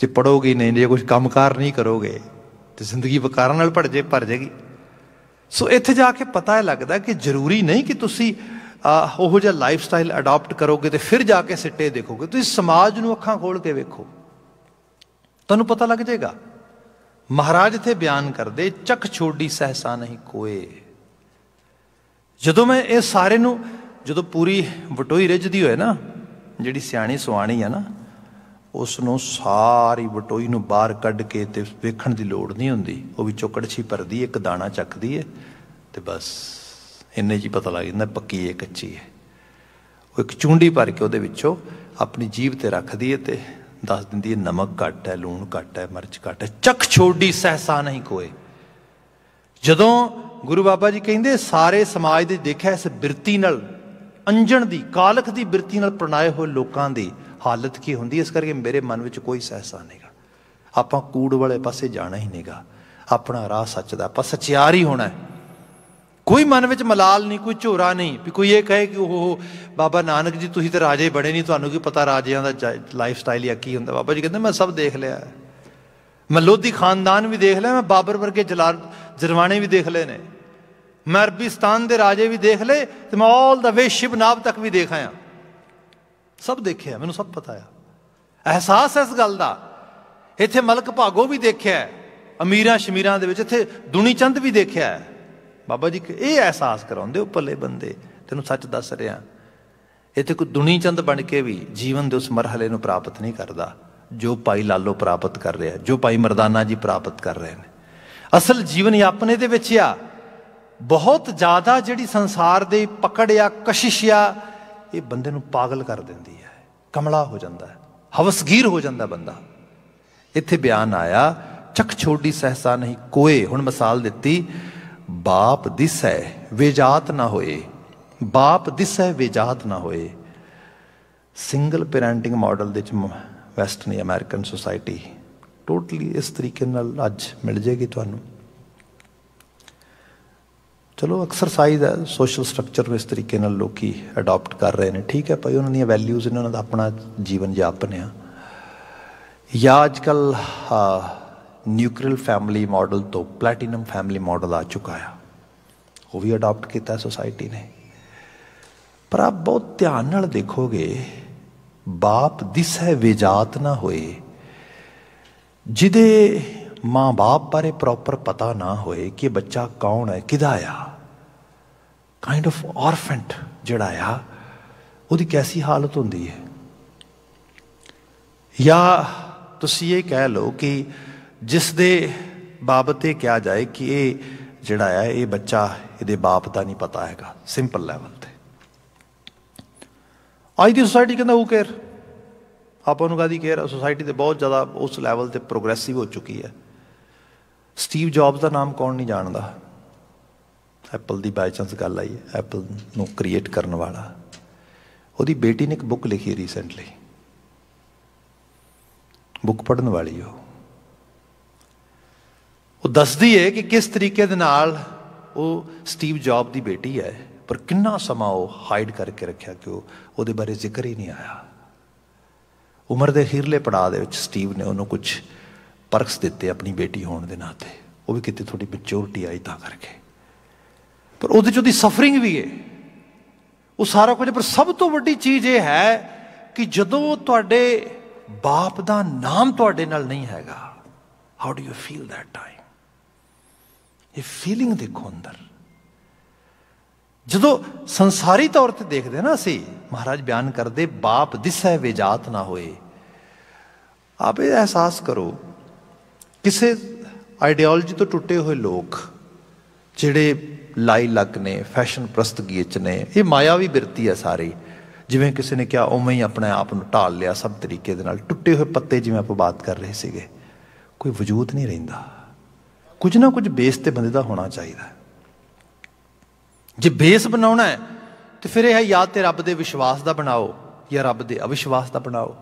ਜੇ ਪੜੋਗੇ ਨਹੀਂ ਜੇ ਕੁਝ ਕੰਮਕਾਰ ਨਹੀਂ ਕਰੋਗੇ ਤੇ ਜ਼ਿੰਦਗੀ ਵਕਾਰਾਂ ਨਾਲ ਭਰ ਜੇ ਭਰ ਜੇਗੀ ਸੋ ਇੱਥੇ ਜਾ ਕੇ ਪਤਾ ਲੱਗਦਾ ਕਿ ਜ਼ਰੂਰੀ ਨਹੀਂ ਕਿ ਤੁਸੀਂ ਉਹ ਜਿਹਾ ਲਾਈਫ ਸਟਾਈਲ ਅਡਾਪਟ ਕਰੋਗੇ ਤੇ ਫਿਰ ਜਾ ਕੇ ਸਿੱਟੇ ਦੇਖੋਗੇ ਤੁਸੀਂ ਸਮਾਜ ਨੂੰ ਅੱਖਾਂ ਖੋਲ ਕੇ ਵੇਖੋ ਤੁਹਾਨੂੰ ਪਤਾ ਲੱਗ ਜਾਏਗਾ ਮਹਾਰਾਜ ਇਥੇ ਬਿਆਨ ਕਰਦੇ ਚੱਕ ਛੋਡੀ ਸਹਸਾ ਨਹੀਂ ਕੋਏ ਜਦੋਂ ਮੈਂ ਇਹ ਸਾਰੇ ਨੂੰ ਜਦੋਂ ਪੂਰੀ ਵਟੋਈ ਰਿੱਝਦੀ ਹੋਏ ਨਾ ਜਿਹੜੀ ਸਿਆਣੀ ਸੁਆਣੀ ਆ ਨਾ ਉਸ ਨੂੰ ਸਾਰੀ ਬਟੋਈ ਨੂੰ ਬਾਹਰ ਕੱਢ ਕੇ ਤੇ ਵੇਖਣ ਦੀ ਲੋੜ ਨਹੀਂ ਹੁੰਦੀ ਉਹ ਵਿੱਚੋਂ ਕੜਛੀ ਭਰਦੀ ਇੱਕ ਦਾਣਾ ਚੱਕਦੀ ਹੈ ਤੇ ਬਸ ਇੰਨੇ ਜੀ ਪਤਾ ਲੱਗ ਜਾਂਦਾ ਪੱਕੀ ਹੈ ਕੱਚੀ ਹੈ ਉਹ ਇੱਕ ਚੁੰਡੀ ਭਰ ਕੇ ਉਹਦੇ ਵਿੱਚੋਂ ਆਪਣੀ ਜੀਭ ਤੇ ਰੱਖਦੀ ਹੈ ਤੇ ਦੱਸ ਦਿੰਦੀ ਹੈ ਨਮਕ ਘੱਟ ਹੈ ਲੂਣ ਘੱਟ ਹੈ ਮਿਰਚ ਘੱਟ ਹੈ ਚੱਕ ਛੋੜੀ ਸਹਸਾ ਨਹੀਂ ਕੋਏ ਜਦੋਂ ਗੁਰੂ ਬਾਬਾ ਜੀ ਕਹਿੰਦੇ ਸਾਰੇ ਸਮਾਜ ਦੇ ਦੇਖਿਆ ਇਸ ਬਿਰਤੀ ਨਾਲ ਅੰਜਣ ਦੀ ਕਾਲਖ ਦੀ ਬਿਰਤੀ ਨਾਲ ਪਰਣਾਏ ਹੋਏ ਲੋਕਾਂ ਦੀ ਹਾਲਤ ਕੀ ਹੁੰਦੀ ਇਸ ਕਰਕੇ ਮੇਰੇ ਮਨ ਵਿੱਚ ਕੋਈ ਸਹਿਸਾ ਨਹੀਂਗਾ ਆਪਾਂ ਕੂੜ ਵਾਲੇ ਪਾਸੇ ਜਾਣਾ ਹੀ ਨਹੀਂਗਾ ਆਪਣਾ ਰਾਹ ਸੱਚ ਦਾ ਆਪਾਂ ਸਚਿਆਰ ਹੀ ਹੋਣਾ ਕੋਈ ਮਨ ਵਿੱਚ ਮਲਾਲ ਨਹੀਂ ਕੋਈ ਝੋਰਾ ਨਹੀਂ ਵੀ ਕੋਈ ਇਹ ਕਹੇ ਕਿ ਉਹ ਬਾਬਾ ਨਾਨਕ ਜੀ ਤੁਸੀਂ ਤਾਂ ਰਾਜੇ ਬਣੇ ਨਹੀਂ ਤੁਹਾਨੂੰ ਕੀ ਪਤਾ ਰਾਜਿਆਂ ਦਾ ਲਾਈਫ ਸਟਾਈਲ ਜਾਂ ਕੀ ਹੁੰਦਾ ਬਾਬਾ ਜੀ ਕਹਿੰਦੇ ਮੈਂ ਸਭ ਦੇਖ ਲਿਆ ਮੈਂ ਲੋਧੀ ਖਾਨਦਾਨ ਵੀ ਦੇਖ ਲਿਆ ਮੈਂ ਬਾਬਰ ਵਰਗੇ ਜਲਾਲ ਜਰਵਾਣੇ ਵੀ ਦੇਖ ਲਏ ਨੇ ਮੈਂ ਅਰਬਿਸਤਾਨ ਦੇ ਰਾਜੇ ਵੀ ਦੇਖ ਲਏ ਤੇ ਮੈਂ ਆਲ ਦਾ ਵੇ ਸ਼ਿਵਨਾਬ ਤੱਕ ਵੀ ਦੇਖ ਆਇਆ ਸਭ ਦੇਖਿਆ ਮੈਨੂੰ ਸਭ ਪਤਾ ਆ ਅਹਿਸਾਸ ਇਸ ਗੱਲ ਦਾ ਇੱਥੇ ਮਲਕ ਭਾਗੋ ਵੀ ਦੇਖਿਆ ਅਮੀਰਾਂ ਸ਼ਮੀਰਾਂ ਦੇ ਵਿੱਚ ਇੱਥੇ ਦੁਨੀ ਚੰਦ ਵੀ ਦੇਖਿਆ ਬਾਬਾ ਜੀ ਇਹ ਅਹਿਸਾਸ ਕਰਾਉਂਦੇ ਉੱਪਰਲੇ ਬੰਦੇ ਤੈਨੂੰ ਸੱਚ ਦੱਸ ਰਿਹਾ ਇੱਥੇ ਕੋਈ ਦੁਨੀ ਚੰਦ ਬਣ ਕੇ ਵੀ ਜੀਵਨ ਦੇ ਉਸ ਮਰਹਲੇ ਨੂੰ ਪ੍ਰਾਪਤ ਨਹੀਂ ਕਰਦਾ ਜੋ ਪਾਈ ਲਾਲੋ ਪ੍ਰਾਪਤ ਕਰ ਰਿਹਾ ਜੋ ਪਾਈ ਮਰਦਾਨਾ ਜੀ ਪ੍ਰਾਪਤ ਕਰ ਰਹੇ ਨੇ ਅਸਲ ਜੀਵਨ ਯਾਪਨੇ ਦੇ ਵਿੱਚ ਆ ਬਹੁਤ ਜ਼ਿਆਦਾ ਜਿਹੜੀ ਸੰਸਾਰ ਦੇ ਪਕੜ ਆ ਕਸ਼ਿਸ਼ ਆ ਇਹ ਬੰਦੇ ਨੂੰ ਪਾਗਲ ਕਰ ਦਿੰਦੀ ਹੈ ਕਮਲਾ ਹੋ ਜਾਂਦਾ ਹੈ ਹਵਸਗੀਰ ਹੋ ਜਾਂਦਾ ਬੰਦਾ ਇੱਥੇ ਬਿਆਨ ਆਇਆ ਚੱਕ ਛੋਡੀ ਸਹਸਾ ਨਹੀਂ ਕੋਏ ਹੁਣ ਮਿਸਾਲ ਦਿੱਤੀ ਬਾਪ ਦਿਸੈ ਵਿਜਾਤ ਨਾ ਹੋਏ ਬਾਪ ਦਿਸੈ ਵਿਜਾਤ ਨਾ ਹੋਏ ਸਿੰਗਲ ਪੈਰੈਂਟਿੰਗ ਮਾਡਲ ਦੇ ਵਿੱਚ ਵੈਸਟਰਨ ਅਮਰੀਕਨ ਸੋਸਾਇਟੀ ਟੋਟਲੀ ਇਸ ਤਰੀਕੇ ਨਾਲ ਅੱਜ ਮਿਲ ਜੇਗੀ ਤੁਹਾਨੂੰ ਚਲੋ ਐਕਸਰਸਾਈਜ਼ ਹੈ ਸੋਸ਼ਲ ਸਟਰਕਚਰ ਨੂੰ ਇਸ ਤਰੀਕੇ ਨਾਲ ਲੋਕੀ ਅਡਾਪਟ ਕਰ ਰਹੇ ਨੇ ਠੀਕ ਹੈ ਭਾਈ ਉਹਨਾਂ ਦੀਆਂ ਵੈਲਿਊਜ਼ ਨੇ ਉਹਨਾਂ ਦਾ ਆਪਣਾ ਜੀਵਨ ਜਾਪਨ ਆ ਅੱਜ ਅੱਜਕੱਲ ਨਿਊਕਲੀਅਰ ਫੈਮਿਲੀ ਮਾਡਲ ਤੋਂ ਪਲੈਟੀਨਮ ਫੈਮਿਲੀ ਮਾਡਲ ਆ ਚੁੱਕਾ ਆ ਉਹ ਵੀ ਅਡਾਪਟ ਕੀਤਾ ਸੋਸਾਇਟੀ ਨੇ ਪਰ ਆਪ ਬਹੁਤ ਧਿਆਨ ਨਾਲ ਦੇਖੋਗੇ ਬਾਪ ਦਿਸ ਹੈ ਵਿਜਾਤ ਨਾ ਹੋਏ ਜਿਹਦੇ ਮਾਂ-ਬਾਪ ਬਾਰੇ ਪ੍ਰੋਪਰ ਪਤਾ ਨਾ ਹੋਏ ਕਿ ਬੱਚਾ ਕੌਣ ਹੈ ਕਿਦਾ ਆ ਕਾਈਂਡ ਆਫ ਔਰਫੈਂਟ ਜਿਹੜਾ ਆ ਉਹਦੀ ਕੈਸੀ ਹਾਲਤ ਹੁੰਦੀ ਹੈ ਜਾਂ ਤੁਸੀਂ ਇਹ ਕਹਿ ਲਓ ਕਿ ਜਿਸ ਦੇ ਬਾਬਤੇ ਕਿਹਾ ਜਾਏ ਕਿ ਇਹ ਜਿਹੜਾ ਆ ਇਹ ਬੱਚਾ ਇਹਦੇ ਬਾਪ ਦਾ ਨਹੀਂ ਪਤਾ ਹੈਗਾ ਸਿੰਪਲ ਲੈਵਲ ਤੇ ਅੱਜ ਦੀ ਸੋਸਾਇਟੀ ਕਹਿੰਦਾ ਹੂ ਕੇਅਰ ਆਪਾਂ ਨੂੰ ਕਾਦੀ ਕੇਅਰ ਸੋਸਾਇਟੀ ਤੇ ਬਹੁਤ ਜ਼ਿਆਦਾ ਉਸ ਲੈਵਲ ਤੇ ਪ੍ਰੋਗਰੈਸਿਵ ਹੋ ਚੁੱਕੀ ਹੈ ਸਟੀਵ ਜੌਬਸ ਦਾ ਨਾਮ ਕੌਣ ਨਹੀਂ ਜਾਣਦਾ ਐਪਲ ਦੀ ਬਾਈ ਚਾਂਸ ਗੱਲ ਆਈ ਐਪਲ ਨੂੰ ਕ੍ਰੀਏਟ ਕਰਨ ਵਾਲਾ ਉਹਦੀ ਬੇਟੀ ਨੇ ਇੱਕ ਬੁੱਕ ਲਿਖੀ ਰੀਸੈਂਟਲੀ ਬੁੱਕ ਪੜਨ ਵਾਲੀ ਉਹ ਉਹ ਦੱਸਦੀ ਹੈ ਕਿ ਕਿਸ ਤਰੀਕੇ ਦੇ ਨਾਲ ਉਹ ਸਟੀਵ ਜੌਬ ਦੀ ਬੇਟੀ ਹੈ ਪਰ ਕਿੰਨਾ ਸਮਾਂ ਉਹ ਹਾਈਡ ਕਰਕੇ ਰੱਖਿਆ ਕਿ ਉਹ ਉਹਦੇ ਬਾਰੇ ਜ਼ਿਕਰ ਹੀ ਨਹੀਂ ਆਇਆ ਉਮਰ ਦੇ ਅਖੀਰਲੇ ਪੜਾਅ ਦੇ ਵਿੱਚ ਸਟੀਵ ਨੇ ਉਹਨੂੰ ਕੁਝ ਪਰਖਸ ਦਿੱਤੇ ਆਪਣੀ ਬੇਟੀ ਹੋਣ ਦੇ ਨਾਤੇ ਉਹ ਵੀ ਕਿਤੇ ਤੁਹਾਡੀ ਮੈਚੋਰਿਟੀ ਆਈ ਤਾਂ ਕਰਕੇ ਪਰ ਉਹਦੇ ਚ ਉਹਦੀ ਸਫਰਿੰਗ ਵੀ ਹੈ ਉਹ ਸਾਰਾ ਕੁਝ ਪਰ ਸਭ ਤੋਂ ਵੱਡੀ ਚੀਜ਼ ਇਹ ਹੈ ਕਿ ਜਦੋਂ ਤੁਹਾਡੇ ਬਾਪ ਦਾ ਨਾਮ ਤੁਹਾਡੇ ਨਾਲ ਨਹੀਂ ਹੈਗਾ how do you feel that time ਇਹ ਫੀਲਿੰਗ ਦੇਖੋ ਅੰਦਰ ਜਦੋਂ ਸੰਸਾਰੀ ਤੌਰ ਤੇ ਦੇਖਦੇ ਨਾ ਅਸੀਂ ਮਹਾਰਾਜ ਬਿਆਨ ਕਰਦੇ ਬਾਪ ਦਿਸੈ ਵਿਜਾਤ ਨਾ ਹੋਏ ਆਪ ਇਹ ਅਹਿਸਾਸ ਕਰੋ ਕਿਸੇ ਆਈਡੀਓਲੋਜੀ ਤੋਂ ਟੁੱਟੇ ਹੋਏ ਲੋਕ ਜਿਹੜੇ ਲਾਈ ਲੱਗ ਨੇ ਫੈਸ਼ਨ ਪ੍ਰਸਤਗੀ ਚ ਨੇ ਇਹ ਮਾਇਆਵੀ ਬਿਰਤੀ ਹੈ ਸਾਰੀ ਜਿਵੇਂ ਕਿਸੇ ਨੇ ਕਿਹਾ ਉਵੇਂ ਹੀ ਆਪਣੇ ਆਪ ਨੂੰ ਢਾਲ ਲਿਆ ਸਭ ਤਰੀਕੇ ਦੇ ਨਾਲ ਟੁੱਟੇ ਹੋਏ ਪੱਤੇ ਜਿਵੇਂ ਆਪਾਂ ਬਾਤ ਕਰ ਰਹੇ ਸੀਗੇ ਕੋਈ ਵਜੂਦ ਨਹੀਂ ਰਹਿੰਦਾ ਕੁਝ ਨਾ ਕੁਝ ਬੇਸ ਤੇ ਬੰਦੇ ਦਾ ਹੋਣਾ ਚਾਹੀਦਾ ਜੇ ਬੇਸ ਬਣਾਉਣਾ ਹੈ ਤੇ ਫਿਰ ਇਹ ਹੈ ਯਾਦ ਤੇ ਰੱਬ ਦੇ ਵਿਸ਼ਵਾਸ ਦਾ ਬਣਾਓ ਜਾਂ ਰੱਬ ਦੇ ਅਵਿਸ਼ਵਾਸ ਦਾ ਬਣਾਓ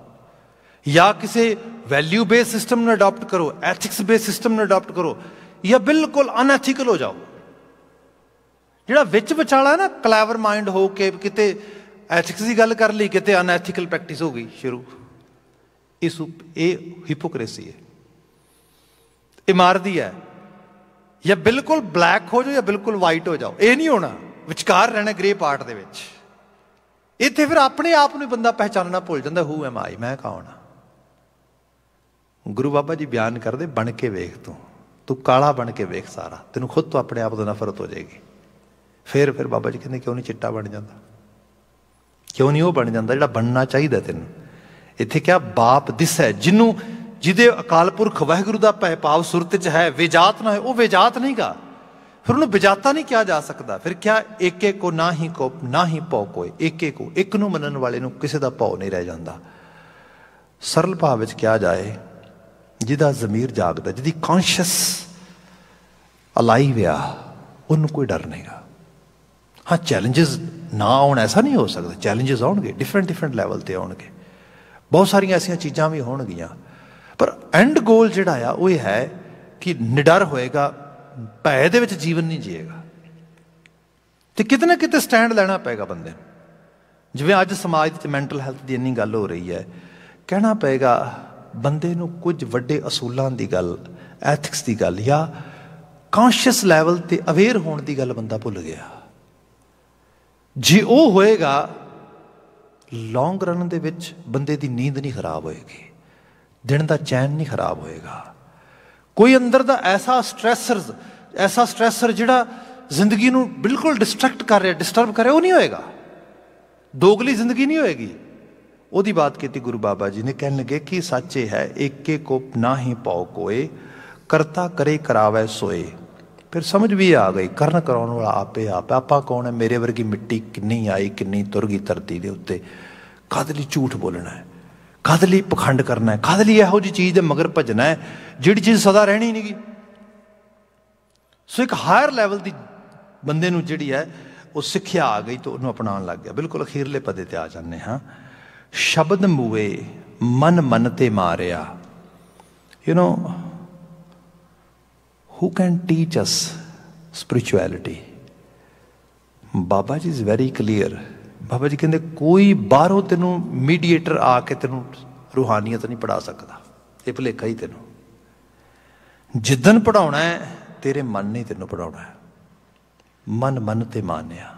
ਜਾਂ ਕਿਸੇ ਵੈਲਿਊ ਬੇਸ ਸਿਸਟਮ ਨੂੰ ਅਡਾਪਟ ਕਰੋ ਐਥਿਕਸ ਬੇਸ ਸਿਸਟਮ ਨੂੰ ਅਡਾਪਟ ਕਰੋ ਜਾਂ ਬਿਲਕੁਲ ਅਨਐਥਿਕਲ ਹੋ ਜਾਓ ਜਿਹੜਾ ਵਿੱਚ ਵਿਚਾਲਾ ਹੈ ਨਾ ਕਲੈਵਰ ਮਾਈਂਡ ਹੋ ਕੇ ਕਿਤੇ ਐਥਿਕਸ ਦੀ ਗੱਲ ਕਰ ਲਈ ਕਿਤੇ ਅਨਐਥਿਕਲ ਪ੍ਰੈਕਟਿਸ ਹੋ ਗਈ ਸ਼ੁਰੂ ਇਸ ਇਹ ਹਿਪੋਕ੍ਰੇਸੀ ਹੈ ਇਹ ਮਾਰਦੀ ਹੈ ਜਾਂ ਬਿਲਕੁਲ ਬਲੈਕ ਹੋ ਜਾਓ ਜਾਂ ਬਿਲਕੁਲ ਵਾਈਟ ਹੋ ਜਾਓ ਇਹ ਨਹੀਂ ਹੋਣਾ ਵਿਚਕਾਰ ਰਹਿਣਾ ਗ੍ਰੇ ਪਾਰਟ ਦੇ ਵਿੱਚ ਇੱਥੇ ਫਿਰ ਆਪਣੇ ਆਪ ਨੂੰ ਬੰਦਾ ਪਹਿਚਾਨਣਾ ਭੁੱਲ ਜਾਂਦਾ ਹੂ ਐਮ ਆਈ ਮੈਂ ਕੌਣ ਆ ਗੁਰੂ ਬਾਬਾ ਜੀ ਬਿਆਨ ਕਰਦੇ ਬਣ ਕੇ ਵੇਖ ਤੂੰ ਤੂੰ ਕਾਲਾ ਬਣ ਕੇ ਵੇਖ ਸਾਰਾ ਤੈਨੂੰ ਖੁਦ ਤੋਂ ਆਪਣੇ ਆਪ ਤੋਂ ਨਫ਼ਰਤ ਹੋ ਜਾਏਗੀ ਫਿਰ ਫਿਰ ਬਾਬਾ ਜੀ ਕਹਿੰਦੇ ਕਿਉਂ ਨਹੀਂ ਚਿੱਟਾ ਬਣ ਜਾਂਦਾ ਕਿਉਂ ਨਹੀਂ ਉਹ ਬਣ ਜਾਂਦਾ ਜਿਹੜਾ ਬਣਨਾ ਚਾਹੀਦਾ ਤੈਨੂੰ ਇੱਥੇ ਕਿਹਾ ਬਾਪ ਦਿਸੈ ਜਿਹਨੂੰ ਜਿਹਦੇ ਅਕਾਲ ਪੁਰਖ ਵਾਹਿਗੁਰੂ ਦਾ ਭੈ ਭਾਵ ਸੁਰਤ 'ਚ ਹੈ ਵਿਜਾਤ ਨਾ ਹੈ ਉਹ ਵਿਜਾਤ ਨਹੀਂਗਾ ਫਿਰ ਉਹਨੂੰ ਵਿਜਾਤਾ ਨਹੀਂ ਕਿਹਾ ਜਾ ਸਕਦਾ ਫਿਰ ਕਿਹਾ ਏਕੇ ਕੋ ਨਾ ਹੀ ਕੋ ਨਾ ਹੀ ਪਉ ਕੋਏ ਏਕੇ ਕੋ ਇੱਕ ਨੂੰ ਮੰਨਣ ਵਾਲੇ ਨੂੰ ਕਿਸੇ ਦਾ ਪਉ ਨਹੀਂ ਰਹਿ ਜਾਂਦਾ ਸਰਲ ਭਾਵ ਵਿੱਚ ਕਿਹਾ ਜਾਏ ਜਿਹਦਾ ਜ਼ਮੀਰ ਜਾਗਦਾ ਜਿਹਦੀ ਕੌਨਸ਼ੀਅਸ ਅਲਾਈਵ ਆ ਉਹਨੂੰ ਕੋਈ ਡਰ ਨਹੀਂਗਾ ਹਾਂ ਚੈਲੰਜਸ ਨਾ ਆਉਣ ਐਸਾ ਨਹੀਂ ਹੋ ਸਕਦਾ ਚੈਲੰਜਸ ਆਉਣਗੇ ਡਿਫਰੈਂਟ ਡਿਫਰੈਂਟ ਲੈਵਲ ਤੇ ਆਉਣਗੇ ਬਹੁਤ ਸਾਰੀਆਂ ਐਸੀਆਂ ਚੀਜ਼ਾਂ ਵੀ ਹੋਣਗੀਆਂ ਪਰ ਐਂਡ ਗੋਲ ਜਿਹੜਾ ਆ ਉਹ ਇਹ ਹੈ ਕਿ ਨਿਡਰ ਹੋਏਗਾ ਭੈ ਦੇ ਵਿੱਚ ਜੀਵਨ ਨਹੀਂ ਜੀਏਗਾ ਤੇ ਕਿਤਨੇ ਕਿਤੇ ਸਟੈਂਡ ਲੈਣਾ ਪਏਗਾ ਬੰਦੇ ਨੂੰ ਜਿਵੇਂ ਅੱਜ ਸਮਾਜ ਵਿੱਚ ਮੈਂਟਲ ਹੈਲਥ ਦੀ ਇੰਨੀ ਗੱਲ ਹੋ ਰਹੀ ਹੈ ਕਹਿਣਾ ਪਏਗਾ ਬੰਦੇ ਨੂੰ ਕੁਝ ਵੱਡੇ ਅਸੂਲਾਂ ਦੀ ਗੱਲ ਐਥਿਕਸ ਦੀ ਗੱਲ ਜਾਂ ਕੌਂਸ਼ੀਅਸ ਲੈਵਲ ਤੇ ਅਵੇਅਰ ਹੋਣ ਦੀ ਗੱਲ ਬੰਦਾ ਭੁੱਲ ਗਿਆ ਜੇ ਉਹ ਹੋਏਗਾ ਲੌਂਗ ਰਨ ਦੇ ਵਿੱਚ ਬੰਦੇ ਦੀ ਨੀਂਦ ਨਹੀਂ ਖਰਾਬ ਹੋਏਗੀ ਦਿਨ ਦਾ ਚੈਨ ਨਹੀਂ ਖਰਾਬ ਹੋਏਗਾ ਕੋਈ ਅੰਦਰ ਦਾ ਐਸਾ ਸਟ੍ਰੈਸਰ ਐਸਾ ਸਟ੍ਰੈਸਰ ਜਿਹੜਾ ਜ਼ਿੰਦਗੀ ਨੂੰ ਬਿਲਕੁਲ ਡਿਸਟਰੈਕਟ ਕਰ ਰਿਹਾ ਡਿਸਟਰਬ ਕਰ ਰਿਹਾ ਉਹ ਨਹੀਂ ਹੋਏਗਾ ਦੋਗਲੀ ਜ਼ਿੰਦਗੀ ਨਹੀਂ ਹੋਏਗੀ ਉਹਦੀ ਬਾਤ ਕੀਤੀ ਗੁਰੂ ਬਾਬਾ ਜੀ ਨੇ ਕਹਿਣ ਲੱਗੇ ਕਿ ਸੱਚੇ ਹੈ ਏਕੇ ਕੋਪ ਨਾ ਹੀ ਪਾਉ ਕੋਏ ਕਰਤਾ ਕਰੇ ਕਰਾਵੇ ਸੋਏ ਫਿਰ ਸਮਝ ਵੀ ਆ ਗਈ ਕਰਨ ਕਰਾਉਣ ਵਾਲਾ ਆਪੇ ਆਪ ਆਪਾਂ ਕੌਣ ਹੈ ਮੇਰੇ ਵਰਗੀ ਮਿੱਟੀ ਕਿੰਨੀ ਆਈ ਕਿੰਨੀ ਤੁਰ ਗਈ ਧਰਤੀ ਦੇ ਉੱਤੇ ਕਦ ਲਈ ਝੂਠ ਬੋਲਣਾ ਹੈ ਕਦ ਲਈ ਪਖੰਡ ਕਰਨਾ ਹੈ ਕਦ ਲਈ ਇਹੋ ਜੀ ਚੀਜ਼ ਦੇ ਮਗਰ ਭਜਣਾ ਹੈ ਜਿਹੜੀ ਚੀਜ਼ ਸਦਾ ਰਹਿਣੀ ਨਹੀਂਗੀ ਸੋ ਇੱਕ ਹਾਇਰ ਲੈਵਲ ਦੀ ਬੰਦੇ ਨੂੰ ਜਿਹੜੀ ਹੈ ਉਹ ਸਿੱਖਿਆ ਆ ਗਈ ਤੋਂ ਉਹਨੂੰ ਅਪਣਾਉਣ ਲੱਗ ਗਿਆ ਬਿਲਕੁਲ ਅਖੀਰਲੇ ਪਦੇ ਤੇ ਆ ਜਾਂਦੇ ਹਾਂ ਸ਼ਬਦ ਮੂਏ ਮਨ ਮਨ ਤੇ ਮਾਰਿਆ you know who can teach us spirituality Baba ji ਇਸ ਵੈਰੀ ਕਲੀਅਰ ਬਾਬਾ ਜੀ ਕਹਿੰਦੇ ਕੋਈ ਬਾਹਰੋਂ ਤੈਨੂੰ ਮੀਡੀਏਟਰ ਆ ਕੇ ਤੈਨੂੰ ਰੂਹਾਨੀਅਤ ਨਹੀਂ ਪੜਾ ਸਕਦਾ ਇਹ ਭਲੇਖਾ ਹੀ ਤੈਨੂੰ ਜਿੱਦਨ ਪੜਾਉਣਾ ਹੈ ਤੇਰੇ ਮਨ ਨੇ ਤੈਨੂੰ ਪੜਾਉਣਾ ਹੈ ਮਨ ਮਨ ਤੇ ਮਾਨਿਆ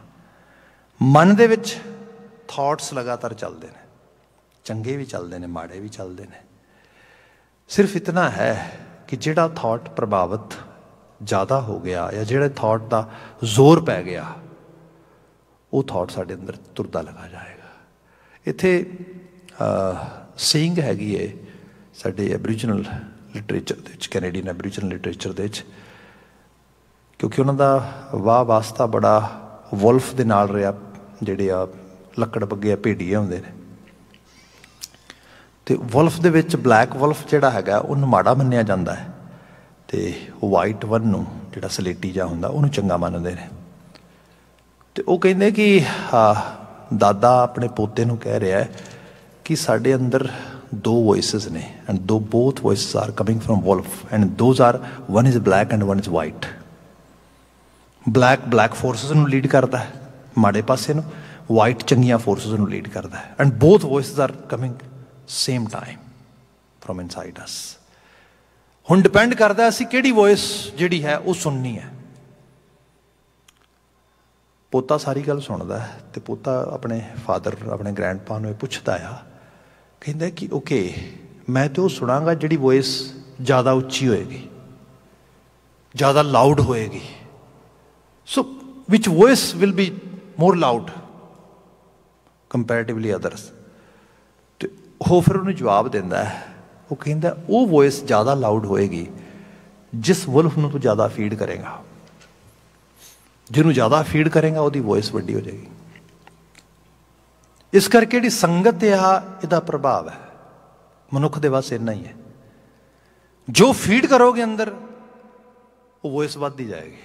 ਮਨ ਦੇ ਵਿੱਚ ਥਾਟਸ ਲਗਾਤਾਰ ਚੱਲਦੇ ਨੇ ਚੰਗੇ ਵੀ ਚੱਲਦੇ ਨੇ ਮਾੜੇ ਵੀ ਚੱਲਦੇ ਨੇ ਸਿਰਫ ਇਤਨਾ ਹੈ ਕਿ ਜਿਹੜਾ ਥਾਟ ਪ੍ਰਭਾਵਿਤ ਜ਼ਿਆਦਾ ਹੋ ਗਿਆ ਜਾਂ ਜਿਹੜੇ ਥਾਟ ਦਾ ਜ਼ੋਰ ਪੈ ਗਿਆ ਉਹ ਥਾਟ ਸਾਡੇ ਅੰਦਰ ਤੁਰਦਾ ਲਗਾ ਜਾਏਗਾ ਇੱਥੇ ਸਿੰਘ ਹੈਗੀ ਏ ਸਾਡੇ ਐਬਰੀਜਨਲ ਲਿਟਰੇਚਰ ਦੇ ਵਿੱਚ ਕੈਨੇਡੀਅਨ ਐਬਰੀਜਨਲ ਲਿਟਰੇਚਰ ਦੇ ਵਿੱਚ ਕਿਉਂਕਿ ਉਹਨਾਂ ਦਾ ਵਾਹ ਵਾਸਤਾ ਬੜਾ ਵੁਲਫ ਦੇ ਨਾਲ ਰਿਹਾ ਜਿਹੜੇ ਆ ਲੱਕੜ ਬੱਗੇ ਆ ਭੇਡੀਆਂ ਹੁੰਦੇ ਨੇ ਤੇ ਵੁਲਫ ਦੇ ਵਿੱਚ ਬਲੈਕ ਵੁਲਫ ਜਿਹੜਾ ਹੈਗਾ ਉਹ ਮਾੜਾ ਮੰਨਿਆ ਜਾਂਦਾ ਹੈ ਤੇ ਵਾਈਟ ਵਨ ਨੂੰ ਜਿਹੜਾ ਸਲੇਟੀ ਜਾ ਹੁੰਦਾ ਉਹਨੂੰ ਚੰਗਾ ਮੰਨਦੇ ਨੇ ਤੇ ਉਹ ਕਹਿੰਦੇ ਕਿ ਦਾਦਾ ਆਪਣੇ ਪੋਤੇ ਨੂੰ ਕਹਿ ਰਿਹਾ ਹੈ ਕਿ ਸਾਡੇ ਅੰਦਰ ਦੋ ਵੌਇਸਸ ਨੇ ਐਂਡ ਦੋ both voices are coming from wolf and those are one is black and one is white black black forces ਨੂੰ ਲੀਡ ਕਰਦਾ ਹੈ ਮਾੜੇ ਪਾਸੇ ਨੂੰ ਵਾਈਟ ਚੰਗੀਆਂ ਫੋਰਸਸ ਨੂੰ ਲੀਡ ਕਰਦਾ ਹੈ and both voices are coming same time from inside us ਹੁਣ ਡਿਪੈਂਡ ਕਰਦਾ ਅਸੀਂ ਕਿਹੜੀ ਵੌਇਸ ਜਿਹੜੀ ਹੈ ਉਹ ਸੁਣਨੀ ਹੈ ਪੋਤਾ ਸਾਰੀ ਗੱਲ ਸੁਣਦਾ ਹੈ ਤੇ ਪੋਤਾ ਆਪਣੇ ਫਾਦਰ ਆਪਣੇ ਗ੍ਰੈਂਡਪਾ ਨੂੰ ਇਹ ਪੁੱਛਦਾ ਆ ਕਹਿੰਦਾ ਕਿ ਓਕੇ ਮੈਂ ਤੇ ਉਹ ਸੁਣਾਗਾ ਜਿਹੜੀ ਵੌਇਸ ਜ਼ਿਆਦਾ ਉੱਚੀ ਹੋਏਗੀ ਜ਼ਿਆਦਾ ਲਾਊਡ ਹੋਏਗੀ so which voice will be more loud comparatively others ਉਹ ਫਿਰ ਉਹਨੂੰ ਜਵਾਬ ਦਿੰਦਾ ਹੈ ਉਹ ਕਹਿੰਦਾ ਉਹ ਵੌਇਸ ਜ਼ਿਆਦਾ ਲਾਊਡ ਹੋਏਗੀ ਜਿਸ ਵੁਲਫ ਨੂੰ ਤੂੰ ਜ਼ਿਆਦਾ ਫੀਡ ਕਰੇਗਾ ਜਿਹਨੂੰ ਜ਼ਿਆਦਾ ਫੀਡ ਕਰੇਗਾ ਉਹਦੀ ਵੌਇਸ ਵੱਡੀ ਹੋ ਜਾਏਗੀ ਇਸ ਕਰਕੇ ਜਿਹੜੀ ਸੰਗਤ ਆ ਇਹਦਾ ਪ੍ਰਭਾਵ ਹੈ ਮਨੁੱਖ ਦੇ ਵਾਸਤੇ ਇੰਨਾ ਹੀ ਹੈ ਜੋ ਫੀਡ ਕਰੋਗੇ ਅੰਦਰ ਉਹ ਵੌਇਸ ਵੱਧਦੀ ਜਾਏਗੀ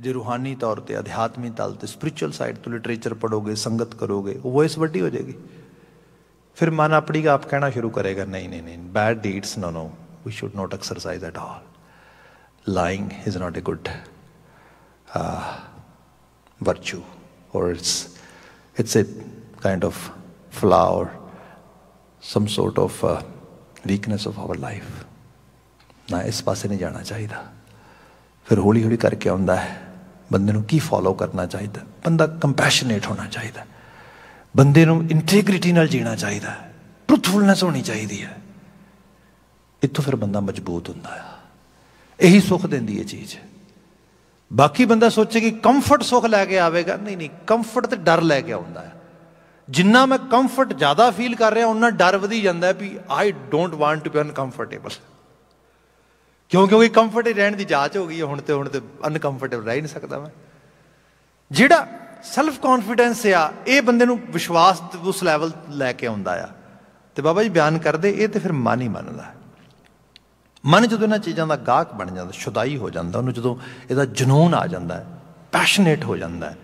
ਜੇ ਰੂਹਾਨੀ ਤੌਰ ਤੇ ਅਧਿਆਤਮਿਕ ਤਲ ਤੇ ਸਪਿਰਚੁਅਲ ਸਾਈਡ ਤੋਂ ਲਿਟਰੇਚਰ ਪੜੋਗੇ ਸੰਗਤ ਕਰੋਗੇ ਉਹ ਵੌਇਸ ਵੱਡੀ ਹੋ ਜਾਏਗੀ फिर मन अपनी का आप कहना शुरू करेगा नहीं नहीं नहीं bad deeds no no we should not exercise at all lying is not a good virtue or it's it's a kind of flaw or some sort of weakness of our life ਨਾ ਇਸ ਪਾਸੇ ਨਹੀਂ ਜਾਣਾ ਚਾਹੀਦਾ ਫਿਰ ਹੌਲੀ ਹੌਲੀ ਕਰਕੇ ਆਉਂਦਾ ਹੈ ਬੰਦੇ ਨੂੰ ਕੀ ਫੋਲੋ ਕਰਨਾ ਚਾਹੀਦਾ ਬੰਦਾ ਕੰਪੈਸ਼ਨੇਟ ਹੋਣਾ ਚਾਹੀਦਾ ਬੰਦੇ ਨੂੰ ਇੰਟੈਗ੍ਰਿਟੀ ਨਾਲ ਜੀਣਾ ਚਾਹੀਦਾ ਹੈ ਟਰੂਥਫੁਲਨੈਸ ਹੋਣੀ ਚਾਹੀਦੀ ਹੈ ਇੱਥੋਂ ਫਿਰ ਬੰਦਾ ਮਜ਼ਬੂਤ ਹੁੰਦਾ ਹੈ ਇਹੀ ਸੁੱਖ ਦਿੰਦੀ ਹੈ ਚੀਜ਼ ਬਾਕੀ ਬੰਦਾ ਸੋਚੇ ਕਿ ਕੰਫਰਟ ਸੁੱਖ ਲੈ ਕੇ ਆਵੇਗਾ ਨਹੀਂ ਨਹੀਂ ਕੰਫਰਟ ਤੇ ਡਰ ਲੈ ਕੇ ਆਉਂਦਾ ਹੈ ਜਿੰਨਾ ਮੈਂ ਕੰਫਰਟ ਜ਼ਿਆਦਾ ਫੀਲ ਕਰ ਰਿਹਾ ਉਹਨਾਂ ਡਰ ਵਧੀ ਜਾਂਦਾ ਹੈ ਵੀ I don't want to be uncomfortable ਕਿਉਂਕਿ ਕਿਉਂਕਿ ਕੰਫਰਟ ਹੀ ਰਹਿਣ ਦੀ ਜਾਚ ਹੋ ਗਈ ਹੁਣ ਤੇ ਹੁਣ ਤੇ ਅਨਕੰਫਰਟੇਬਲ ਰਹਿ ਨਹੀਂ ਸਕਦਾ ਮੈਂ ਜਿਹੜਾ ਸੈਲਫ ਕੌਨਫੀਡੈਂਸ ਆ ਇਹ ਬੰਦੇ ਨੂੰ ਵਿਸ਼ਵਾਸ ਉਸ ਲੈਵਲ ਲੈ ਕੇ ਆਉਂਦਾ ਆ ਤੇ ਬਾਬਾ ਜੀ ਬਿਆਨ ਕਰਦੇ ਇਹ ਤੇ ਫਿਰ ਮਨ ਹੀ ਮੰਨਦਾ ਮਨ ਜਦੋਂ ਇਹਨਾਂ ਚੀਜ਼ਾਂ ਦਾ ਗਾਹਕ ਬਣ ਜਾਂਦਾ ਸ਼ੁਦਾਈ ਹੋ ਜਾਂਦਾ ਉਹਨੂੰ ਜਦੋਂ ਇਹਦਾ ਜਨੂਨ ਆ ਜਾਂਦਾ ਹੈ ਪੈਸ਼ਨੇਟ ਹੋ ਜਾਂਦਾ ਹੈ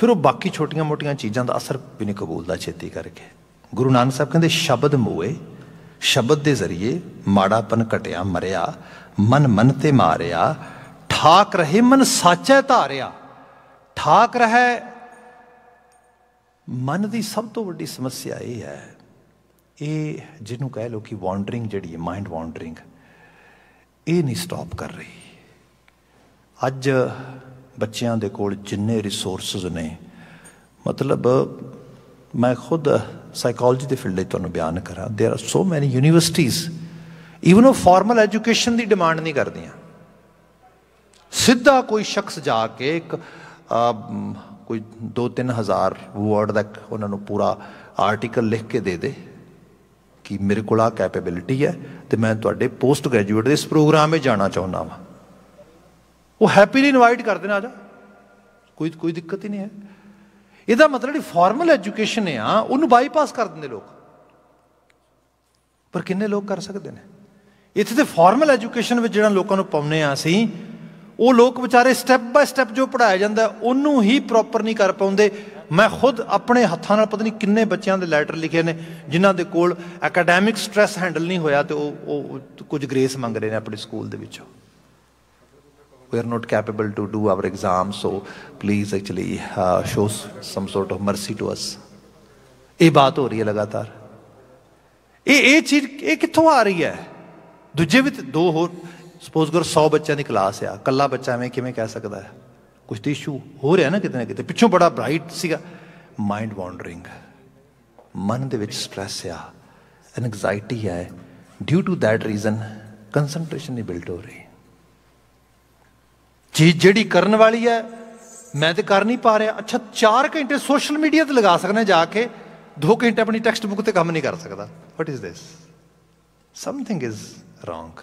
ਫਿਰ ਉਹ ਬਾਕੀ ਛੋਟੀਆਂ-ਮੋਟੀਆਂ ਚੀਜ਼ਾਂ ਦਾ ਅਸਰ ਵੀ ਨਹੀਂ ਕਬੂਲਦਾ ਛੇਤੀ ਕਰਕੇ ਗੁਰੂ ਨਾਨਕ ਸਾਹਿਬ ਕਹਿੰਦੇ ਸ਼ਬਦ ਮੋਏ ਸ਼ਬਦ ਦੇ ਜ਼ਰੀਏ ਮਾੜਾਪਨ ਘਟਿਆ ਮਰਿਆ ਮਨ ਮਨ ਤੇ ਮਾਰਿਆ ਠਾਕ ਰਹੇ ਮਨ ਹੈ ਧਾਰਿਆ ਠਾਕ ਰਹਾ ਮਨ ਦੀ ਸਭ ਤੋਂ ਵੱਡੀ ਸਮੱਸਿਆ ਇਹ ਹੈ ਇਹ ਜਿਹਨੂੰ ਕਹਿ ਲੋ ਕਿ ਵਾਂਡਰਿੰਗ ਜਿਹੜੀ ਹੈ ਮਾਈਂਡ ਵਾਂਡਰਿੰਗ ਇਹ ਨਹੀਂ ਸਟਾਪ ਕਰ ਰਹੀ ਅੱਜ ਬੱਚਿਆਂ ਦੇ ਕੋਲ ਜਿੰਨੇ ਰਿਸੋਰਸਸ ਨੇ ਮਤਲਬ ਮੈਂ ਖੁਦ ਸਾਈਕੋਲੋਜੀ ਦੇ ਫੀਲਡ ਲਈ ਤੁਹਾਨੂੰ ਬਿਆਨ ਕਰਾਂ there are so many universities even ਉਹ ਫਾਰਮਲ ਐਜੂਕੇਸ਼ਨ ਦੀ ਡਿਮਾਂਡ ਨਹੀਂ ਕਰਦੀਆਂ ਸਿੱਧਾ ਕੋਈ ਸ਼ਖਸ ਜਾ ਕੇ ਇੱਕ ਕੋਈ 2-3000 ਵਰਡ ਦਾ ਉਹਨਾਂ ਨੂੰ ਪੂਰਾ ਆਰਟੀਕਲ ਲਿਖ ਕੇ ਦੇ ਦੇ ਕਿ ਮੇਰੇ ਕੋਲ ਆ ਕੈਪੇਬਿਲਿਟੀ ਹੈ ਤੇ ਮੈਂ ਤੁਹਾਡੇ ਪੋਸਟ ਗ੍ਰੈਜੂਏਟ ਦੇ ਇਸ ਪ੍ਰੋਗਰਾਮ ਵਿੱਚ ਜਾਣਾ ਚਾਹੁੰਦਾ ਵਾਂ ਉਹ ਹੈਪੀਲੀ ਇਨਵਾਈਟ ਕਰ ਦੇਣਾ ਆ ਜਾ ਕੋਈ ਕੋਈ ਦਿੱਕਤ ਹੀ ਨਹੀਂ ਹੈ ਇਹਦਾ ਮਤਲਬ ਜਿਹੜੀ ਫਾਰਮਲ ਐਜੂਕੇਸ਼ਨ ਆ ਉਹਨੂੰ ਬਾਈਪਾਸ ਕਰ ਦਿੰਦੇ ਲੋਕ ਪਰ ਕਿੰਨੇ ਲੋਕ ਕਰ ਸਕਦੇ ਨੇ ਇੱਥੇ ਤੇ ਫਾਰਮਲ ਐਜੂਕੇਸ਼ਨ ਵਿੱਚ ਜਿਹੜਾ ਲੋਕਾਂ ਨੂੰ ਪਾਉਨੇ ਆ ਅਸੀਂ ਉਹ ਲੋਕ ਵਿਚਾਰੇ ਸਟੈਪ ਬਾਈ ਸਟੈਪ ਜੋ ਪੜਾਇਆ ਜਾਂਦਾ ਉਹਨੂੰ ਹੀ ਪ੍ਰੋਪਰ ਨਹੀਂ ਕਰ ਪਾਉਂਦੇ ਮੈਂ ਖੁਦ ਆਪਣੇ ਹੱਥਾਂ ਨਾਲ ਪਤਾ ਨਹੀਂ ਕਿੰਨੇ ਬੱਚਿਆਂ ਦੇ ਲੈਟਰ ਲਿਖੇ ਨੇ ਜਿਨ੍ਹਾਂ ਦੇ ਕੋਲ ਅਕੈਡੈਮਿਕ ਸਟ्रेस ਹੈਂਡਲ ਨਹੀਂ ਹੋਇਆ ਤੇ ਉਹ ਉਹ ਕੁਝ ਗ੍ਰੇਸ ਮੰਗ ਰਹੇ ਨੇ ਆਪਣੇ ਸਕੂਲ ਦੇ ਵਿੱਚੋਂ we are not capable to do our exam so please actually shows some sort of mercy to us ਇਹ ਬਾਤ ਹੋ ਰਹੀ ਹੈ ਲਗਾਤਾਰ ਇਹ ਇਹ ਚੀਜ਼ ਇਹ ਕਿੱਥੋਂ ਆ ਰਹੀ ਹੈ ਦੂਜੇ ਵਿੱਚ ਦੋ ਹੋਰ ਸਪੋਜ਼ ਕਰ 100 ਬੱਚਿਆਂ ਦੀ ਕਲਾਸ ਆ ਕੱਲਾ ਬੱਚਾ ਐਵੇਂ ਕਿਵੇਂ ਕਹਿ ਸਕਦਾ ਹੈ ਕੁਝ ਤੇ ਇਸ਼ੂ ਹੋ ਰਿਹਾ ਨਾ ਕਿਤੇ ਨਾ ਕਿਤੇ ਪਿੱਛੋਂ ਬੜਾ ਬ੍ਰਾਈਟ ਸੀਗਾ ਮਾਈਂਡ ਵਾਂਡਰਿੰਗ ਮਨ ਦੇ ਵਿੱਚ ਸਟ੍ਰੈਸ ਆ ਐਂਗਜ਼ਾਇਟੀ ਆ due to that reason concentration ਨਹੀਂ ਬਿਲਡ ਹੋ ਰਹੀ ਜੀ ਜਿਹੜੀ ਕਰਨ ਵਾਲੀ ਹੈ ਮੈਂ ਤੇ ਕਰ ਨਹੀਂ ਪਾ ਰਿਹਾ ਅੱਛਾ 4 ਘੰਟੇ ਸੋਸ਼ਲ ਮੀਡੀਆ ਤੇ ਲਗਾ ਸਕਦਾ ਜਾ ਕੇ 2 ਘੰਟੇ ਆਪਣੀ ਟੈਕਸਟ ਬੁੱਕ ਤੇ ਕੰਮ ਨਹੀਂ ਕਰ ਸਕਦਾ what is this something is wrong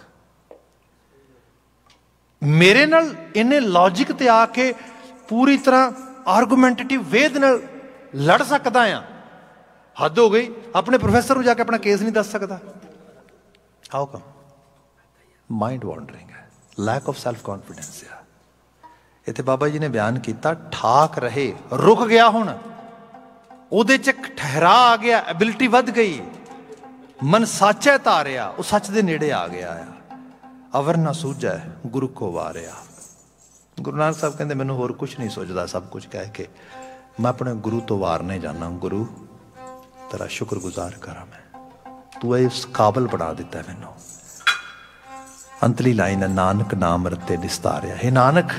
ਮੇਰੇ ਨਾਲ ਇਹਨੇ ਲੌਜੀਕ ਤੇ ਆ ਕੇ ਪੂਰੀ ਤਰ੍ਹਾਂ ਆਰਗੂਮੈਂਟੇਟਿਵ ਵੇਦ ਨਾਲ ਲੜ ਸਕਦਾ ਆ ਹੱਦ ਹੋ ਗਈ ਆਪਣੇ ਪ੍ਰੋਫੈਸਰ ਨੂੰ ਜਾ ਕੇ ਆਪਣਾ ਕੇਸ ਨਹੀਂ ਦੱਸ ਸਕਦਾ ਹਾਊ ਕਮ ਮਾਈਂਡ ਵਾਂਡਰਿੰਗ ਹੈ ਲੈਕ ਆਫ ਸੈਲਫ ਕੌਨਫੀਡੈਂਸ ਹੈ ਇੱਥੇ ਬਾਬਾ ਜੀ ਨੇ ਬਿਆਨ ਕੀਤਾ ਠਾਕ ਰਹੇ ਰੁਕ ਗਿਆ ਹੁਣ ਉਹਦੇ ਚ ਠਹਿਰਾ ਆ ਗਿਆ ਐਬਿਲਿਟੀ ਵੱਧ ਗਈ ਮਨ ਸੱਚ ਹੈ ਤਾਰਿਆ ਉਹ ਸੱਚ ਦੇ ਨੇੜੇ ਆ ਗਿਆ ਆ ਅਵਰ ਨਾ ਸੂਝੈ ਗੁਰੂ ਕੋ ਵਾਰਿਆ ਗੁਰੂ ਨਾਨਕ ਸਾਹਿਬ ਕਹਿੰਦੇ ਮੈਨੂੰ ਹੋਰ ਕੁਝ ਨਹੀਂ ਸੋਚਦਾ ਸਭ ਕੁਝ ਕਹਿ ਕੇ ਮੈਂ ਆਪਣੇ ਗੁਰੂ ਤੋਂ ਵਾਰਨੇ ਜਾਣਾ ਗੁਰੂ ਤੇਰਾ ਸ਼ੁਕਰਗੁਜ਼ਾਰ ਕਰਾਂ ਮੈਂ ਤੂੰ ਇਸ ਕਾਬਲ ਬਣਾ ਦਿੱਤਾ ਮੈਨੂੰ ਅੰਤਲੀ ਲਾਈਨ ਹੈ ਨਾਨਕ ਨਾਮ ਰਤੇ ਨਿਸਤਾਰਿਆ ਹੈ ਨਾਨਕ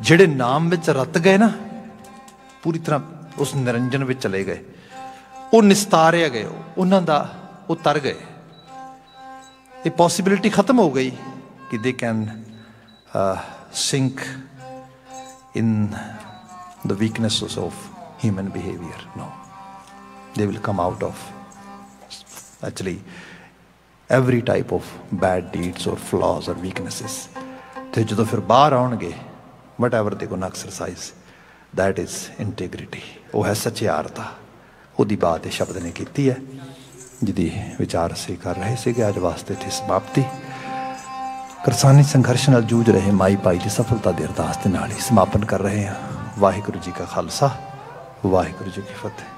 ਜਿਹੜੇ ਨਾਮ ਵਿੱਚ ਰਤ ਗਏ ਨਾ ਪੂਰੀ ਤਰ੍ਹਾਂ ਉਸ ਨਿਰੰਜਨ ਵਿੱਚ ਚਲੇ ਗਏ ਉਹ ਨਿਸਤਾਰਿਆ ਗਏ ਉਹਨਾਂ ਦਾ ਉਹ ਤਰ ਗਏ ਇਹ ਪੋਸਿਬਿਲਿਟੀ ਖਤਮ ਹੋ ਗਈ ਕਿ they can sink in the weaknesses of human behavior. No. They will come out of actually every type of bad deeds or flaws or weaknesses. ਤੇ ਜਦੋਂ ਫਿਰ ਬਾਹਰ ਆਉਣਗੇ whatever they can exercise that is integrity ਉਹ ਹੈ ਸੱਚਿਆਰਤਾ ਉਹਦੀ ਬਾਤ ਇਹ ਸ਼ਬਦ ਨੇ ਕੀਤੀ ਹੈ ਜਿਹਦੀ ਵਿਚਾਰ ਸੇ ਕਰ ਰਹੇ ਸੀਗੇ ਅੱਜ ਵਾਸਤੇ ਇਸ ਸਮਾਪਤੀ ਕਰਸਾਨੀ ਸੰਘਰਸ਼ ਨਾਲ ਜੂਝ ਰਹੇ ਮਾਈ ਭਾਈ ਦੀ ਸਫਲਤਾ ਦੇ ਅਰਦਾਸ ਦੇ ਨਾਲ ਹੀ ਸਮਾਪਨ ਕਰ ਰਹੇ ਹਾਂ ਵਾਹਿਗੁਰੂ ਜੀ ਕਾ ਖਾਲਸਾ ਵਾਹਿਗੁਰੂ ਜੀ ਕੀ ਫਤਿਹ